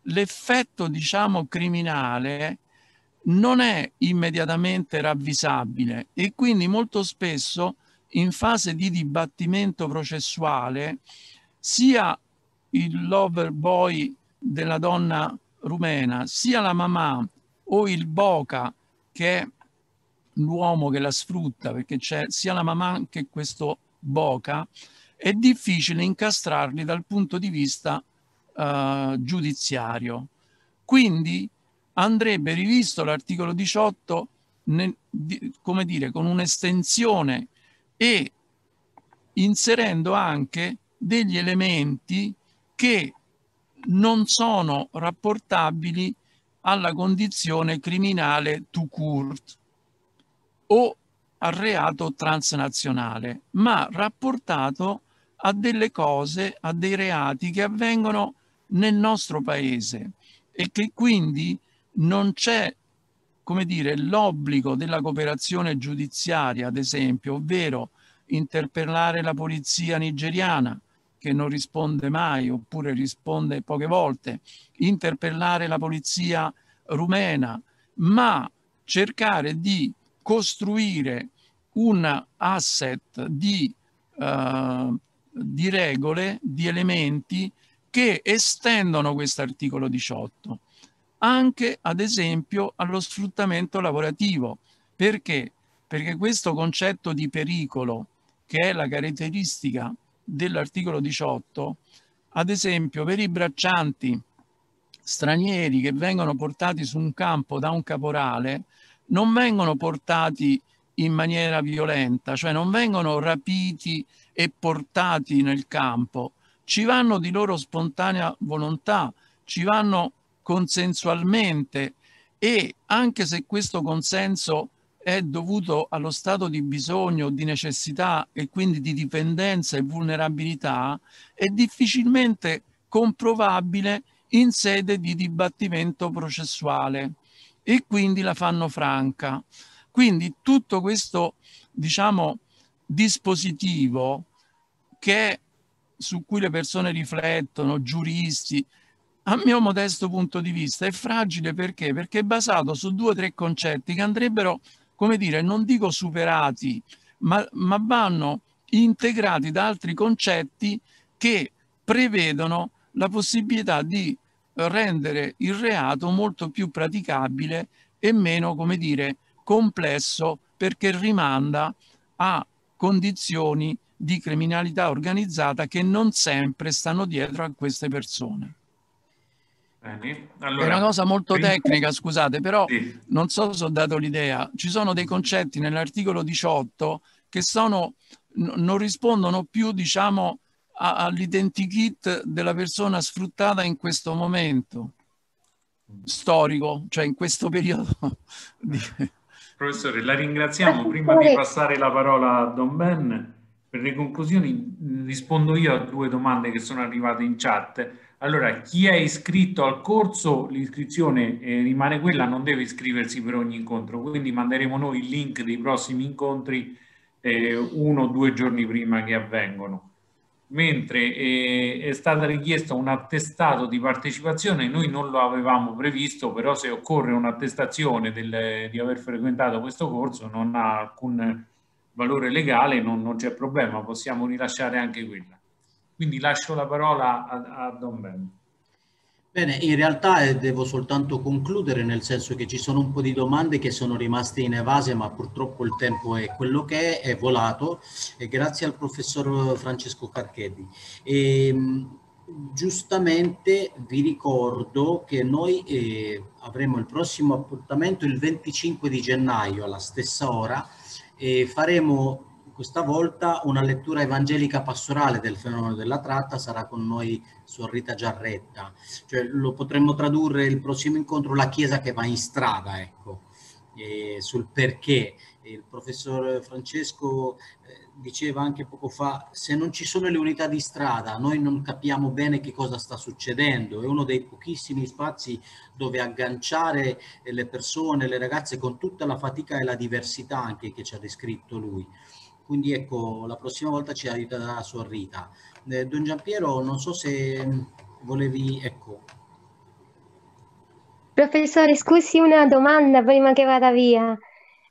l'effetto diciamo criminale non è immediatamente ravvisabile e quindi molto spesso in fase di dibattimento processuale sia il lover boy della donna rumena, sia la mamà o il boca che è l'uomo che la sfrutta, perché c'è sia la mamma che questo boca, è difficile incastrarli dal punto di vista eh, giudiziario. Quindi andrebbe rivisto l'articolo 18 nel, di, come dire, con un'estensione e inserendo anche degli elementi che non sono rapportabili alla condizione criminale to court o al reato transnazionale, ma rapportato a delle cose, a dei reati che avvengono nel nostro paese e che quindi non c'è come dire, l'obbligo della cooperazione giudiziaria, ad esempio, ovvero interpellare la polizia nigeriana che non risponde mai oppure risponde poche volte, interpellare la polizia rumena, ma cercare di costruire un asset di eh, di regole, di elementi che estendono questo articolo 18 anche ad esempio allo sfruttamento lavorativo. Perché? Perché questo concetto di pericolo, che è la caratteristica dell'articolo 18, ad esempio per i braccianti stranieri che vengono portati su un campo da un caporale, non vengono portati in maniera violenta, cioè non vengono rapiti e portati nel campo, ci vanno di loro spontanea volontà, ci vanno consensualmente e anche se questo consenso è dovuto allo stato di bisogno, di necessità e quindi di dipendenza e vulnerabilità, è difficilmente comprovabile in sede di dibattimento processuale e quindi la fanno franca. Quindi tutto questo, diciamo, dispositivo che, su cui le persone riflettono, giuristi, a mio modesto punto di vista è fragile perché? Perché è basato su due o tre concetti che andrebbero, come dire, non dico superati, ma, ma vanno integrati da altri concetti che prevedono la possibilità di rendere il reato molto più praticabile e meno, come dire, complesso perché rimanda a condizioni di criminalità organizzata che non sempre stanno dietro a queste persone. Allora, è una cosa molto tecnica, scusate, però sì. non so se ho dato l'idea. Ci sono dei concetti nell'articolo 18 che sono, non rispondono più, diciamo, all'identikit della persona sfruttata in questo momento storico, cioè in questo periodo. Di... Professore, la ringraziamo. Prima di passare la parola a Don Ben, per le conclusioni mm, rispondo io a due domande che sono arrivate in chat. Allora, chi è iscritto al corso, l'iscrizione eh, rimane quella, non deve iscriversi per ogni incontro, quindi manderemo noi il link dei prossimi incontri eh, uno o due giorni prima che avvengano mentre eh, è stato richiesto un attestato di partecipazione, noi non lo avevamo previsto, però se occorre un'attestazione del, di aver frequentato questo corso non ha alcun valore legale, non, non c'è problema, possiamo rilasciare anche quella. Quindi lascio la parola a, a Don Benno. Bene, in realtà eh, devo soltanto concludere nel senso che ci sono un po' di domande che sono rimaste in evase ma purtroppo il tempo è quello che è, è volato e eh, grazie al professor Francesco Carchedi. E, ehm, giustamente vi ricordo che noi eh, avremo il prossimo appuntamento il 25 di gennaio alla stessa ora e faremo questa volta una lettura evangelica pastorale del fenomeno della tratta sarà con noi Suor Rita Giarretta, cioè lo potremmo tradurre il prossimo incontro la Chiesa che va in strada, ecco, e sul perché. Il professor Francesco eh, diceva anche poco fa, se non ci sono le unità di strada, noi non capiamo bene che cosa sta succedendo, è uno dei pochissimi spazi dove agganciare le persone, le ragazze con tutta la fatica e la diversità anche che ci ha descritto lui. Quindi ecco, la prossima volta ci aiuterà su Rita. Eh, Don Giampiero, non so se mm, volevi, ecco. Professore, scusi una domanda prima che vada via.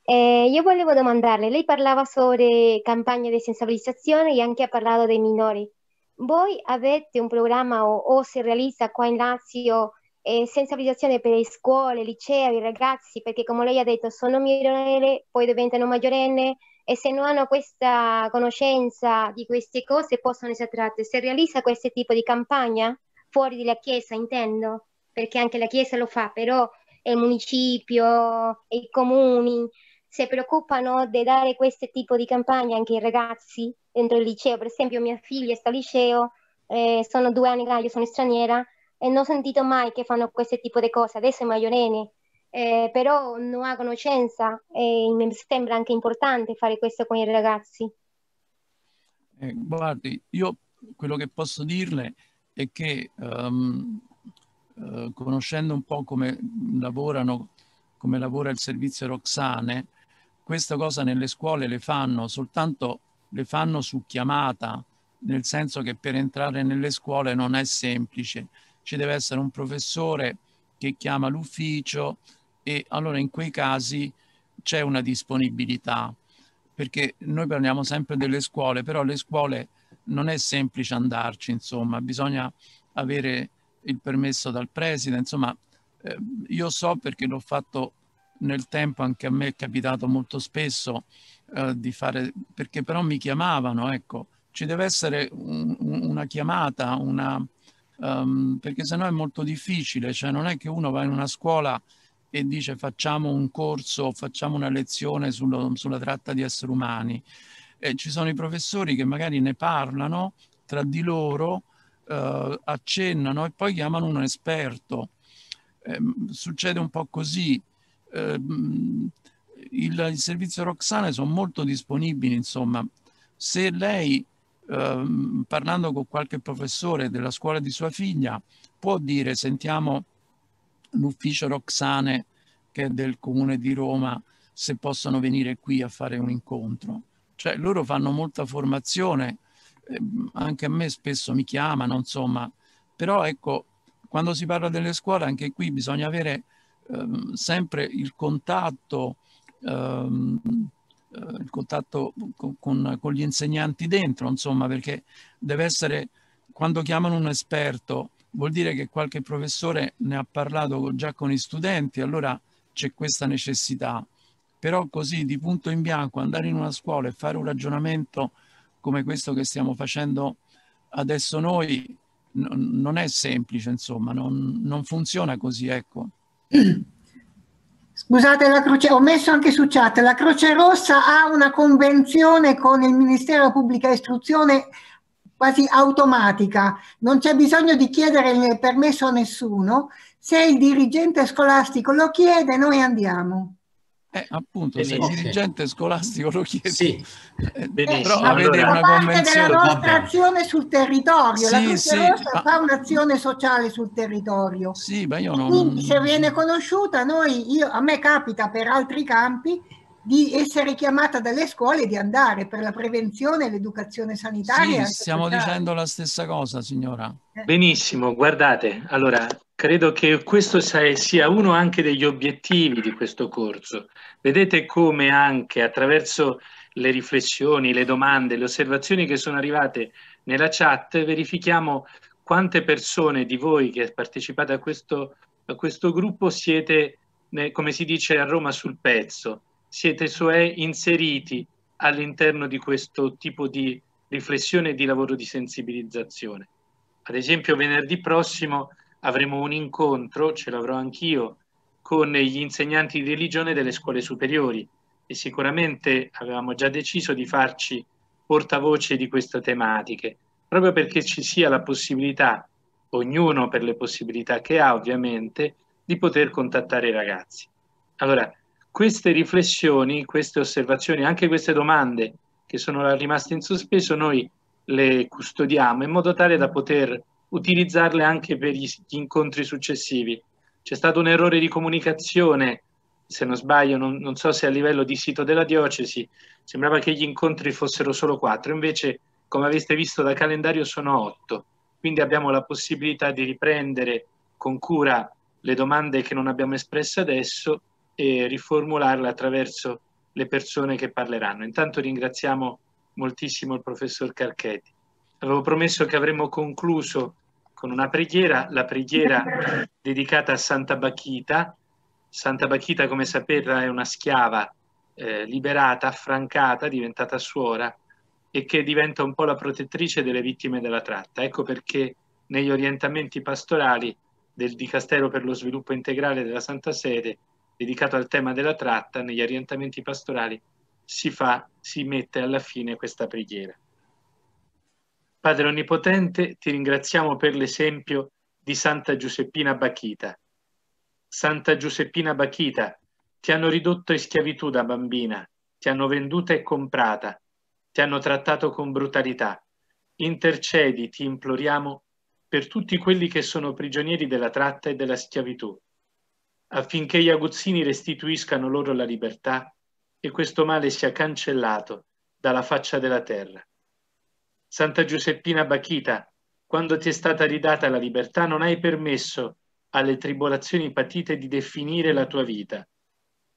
Eh, io volevo domandarle, lei parlava sobre campagne di sensibilizzazione e anche ha parlato dei minori. Voi avete un programma o, o si realizza qua in Lazio eh, sensibilizzazione per le scuole, i licei, i ragazzi, perché come lei ha detto sono minorenne, poi diventano maggiorenne, e se non hanno questa conoscenza di queste cose possono essere tratte. Se realizza questo tipo di campagna, fuori dalla Chiesa intendo, perché anche la Chiesa lo fa, però il municipio, i comuni si preoccupano di dare questo tipo di campagna anche ai ragazzi dentro il liceo. Per esempio mia figlia sta al liceo, eh, sono due anni là, io sono straniera e non ho sentito mai che fanno questo tipo di cose. Adesso è maggiorenne, eh, però non ha conoscenza e mi sembra anche importante fare questo con i ragazzi. Eh, guardi, io quello che posso dirle è che um, eh, conoscendo un po' come lavorano, come lavora il servizio Roxane, questa cosa nelle scuole le fanno soltanto le fanno su chiamata, nel senso che per entrare nelle scuole non è semplice. Ci deve essere un professore che chiama l'ufficio, e allora in quei casi c'è una disponibilità perché noi parliamo sempre delle scuole, però le scuole non è semplice andarci, insomma, bisogna avere il permesso dal preside, insomma, eh, io so perché l'ho fatto nel tempo, anche a me è capitato molto spesso eh, di fare, perché però mi chiamavano, ecco, ci deve essere un, una chiamata, una, um, perché sennò è molto difficile, cioè non è che uno va in una scuola e dice facciamo un corso, facciamo una lezione sullo, sulla tratta di esseri umani. E ci sono i professori che magari ne parlano tra di loro, eh, accennano e poi chiamano un esperto. Eh, succede un po' così. Eh, mm, il, il, servizio Roxane sono molto disponibili, insomma. Se lei, ehm, parlando con qualche professore della scuola di sua figlia, può dire sentiamo l'ufficio Roxane che è del comune di Roma se possono venire qui a fare un incontro. Cioè loro fanno molta formazione, eh, anche a me spesso mi chiamano, insomma, però ecco, quando si parla delle scuole anche qui bisogna avere eh, sempre il contatto, ehm, eh, il contatto con, con, con, gli insegnanti dentro, insomma, perché deve essere, quando chiamano un esperto, vuol dire che qualche professore ne ha parlato già con i studenti, allora c'è questa necessità. Però così di punto in bianco andare in una scuola e fare un ragionamento come questo che stiamo facendo adesso noi non è semplice, insomma, non, non funziona così, ecco. Scusate, la croce, ho messo anche su chat, la Croce Rossa ha una convenzione con il Ministero della Pubblica Istruzione quasi automatica, non c'è bisogno di chiedere il permesso a nessuno, se il dirigente scolastico lo chiede noi andiamo. Eh, appunto, Benissimo. se il dirigente scolastico lo chiede, sì. eh, però avete allora, una convenzione. della nostra azione sul territorio, sì, la Croce sì, Rossa ma... fa un'azione sociale sul territorio. Sì, ma io non... Quindi se viene conosciuta, noi, io, a me capita per altri campi di essere chiamata dalle scuole di andare per la prevenzione e l'educazione sanitaria. Sì, stiamo dicendo la stessa cosa, signora. Eh. Benissimo, guardate, allora credo che questo sia uno anche degli obiettivi di questo corso. Vedete come anche attraverso le riflessioni, le domande, le osservazioni che sono arrivate nella chat, verifichiamo quante persone di voi che partecipate a questo, a questo gruppo siete, come si dice a Roma, sul pezzo siete cioè inseriti all'interno di questo tipo di riflessione e di lavoro di sensibilizzazione. Ad esempio venerdì prossimo avremo un incontro, ce l'avrò anch'io, con gli insegnanti di religione delle scuole superiori e sicuramente avevamo già deciso di farci portavoce di queste tematiche, proprio perché ci sia la possibilità, ognuno per le possibilità che ha ovviamente, di poter contattare i ragazzi. Allora, queste riflessioni, queste osservazioni, anche queste domande che sono rimaste in sospeso, noi le custodiamo in modo tale da poter utilizzarle anche per gli incontri successivi. C'è stato un errore di comunicazione, se non sbaglio, non, non, so se a livello di sito della diocesi, sembrava che gli incontri fossero solo quattro, invece come avete visto dal calendario sono otto, quindi abbiamo la possibilità di riprendere con cura le domande che non abbiamo espresso adesso e riformularla attraverso le persone che parleranno. Intanto ringraziamo moltissimo il professor Carchetti. Avevo promesso che avremmo concluso con una preghiera, la preghiera dedicata a Santa Bachita. Santa Bachita, come saperla, è una schiava eh, liberata, affrancata, diventata suora e che diventa un po' la protettrice delle vittime della tratta. Ecco perché negli orientamenti pastorali del Dicastero per lo sviluppo integrale della Santa Sede dedicato al tema della tratta, negli orientamenti pastorali, si fa, si mette alla fine questa preghiera. Padre Onnipotente, ti ringraziamo per l'esempio di Santa Giuseppina Bachita. Santa Giuseppina Bachita, ti hanno ridotto in schiavitù da bambina, ti hanno venduta e comprata, ti hanno trattato con brutalità. Intercedi, ti imploriamo, per tutti quelli che sono prigionieri della tratta e della schiavitù affinché gli aguzzini restituiscano loro la libertà e questo male sia cancellato dalla faccia della terra. Santa Giuseppina Bachita, quando ti è stata ridata la libertà non hai permesso alle tribolazioni patite di definire la tua vita,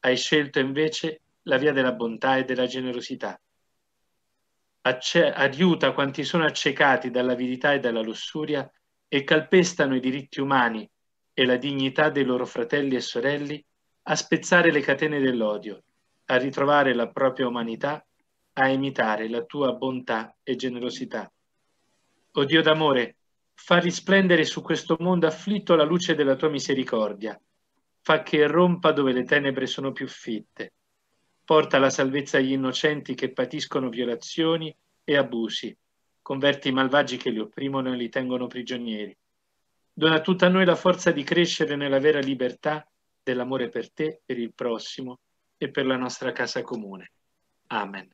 hai scelto invece la via della bontà e della generosità. Acce aiuta quanti sono accecati dall'avidità e dalla lussuria e calpestano i diritti umani e la dignità dei loro fratelli e sorelli a spezzare le catene dell'odio, a ritrovare la propria umanità, a imitare la tua bontà e generosità. O Dio d'amore, fa risplendere su questo mondo afflitto la luce della tua misericordia, fa che rompa dove le tenebre sono più fitte, porta la salvezza agli innocenti che patiscono violazioni e abusi, converti i malvagi che li opprimono e li tengono prigionieri Dona a tutta noi la forza di crescere nella vera libertà dell'amore per te, per il prossimo e per la nostra casa comune. Amen.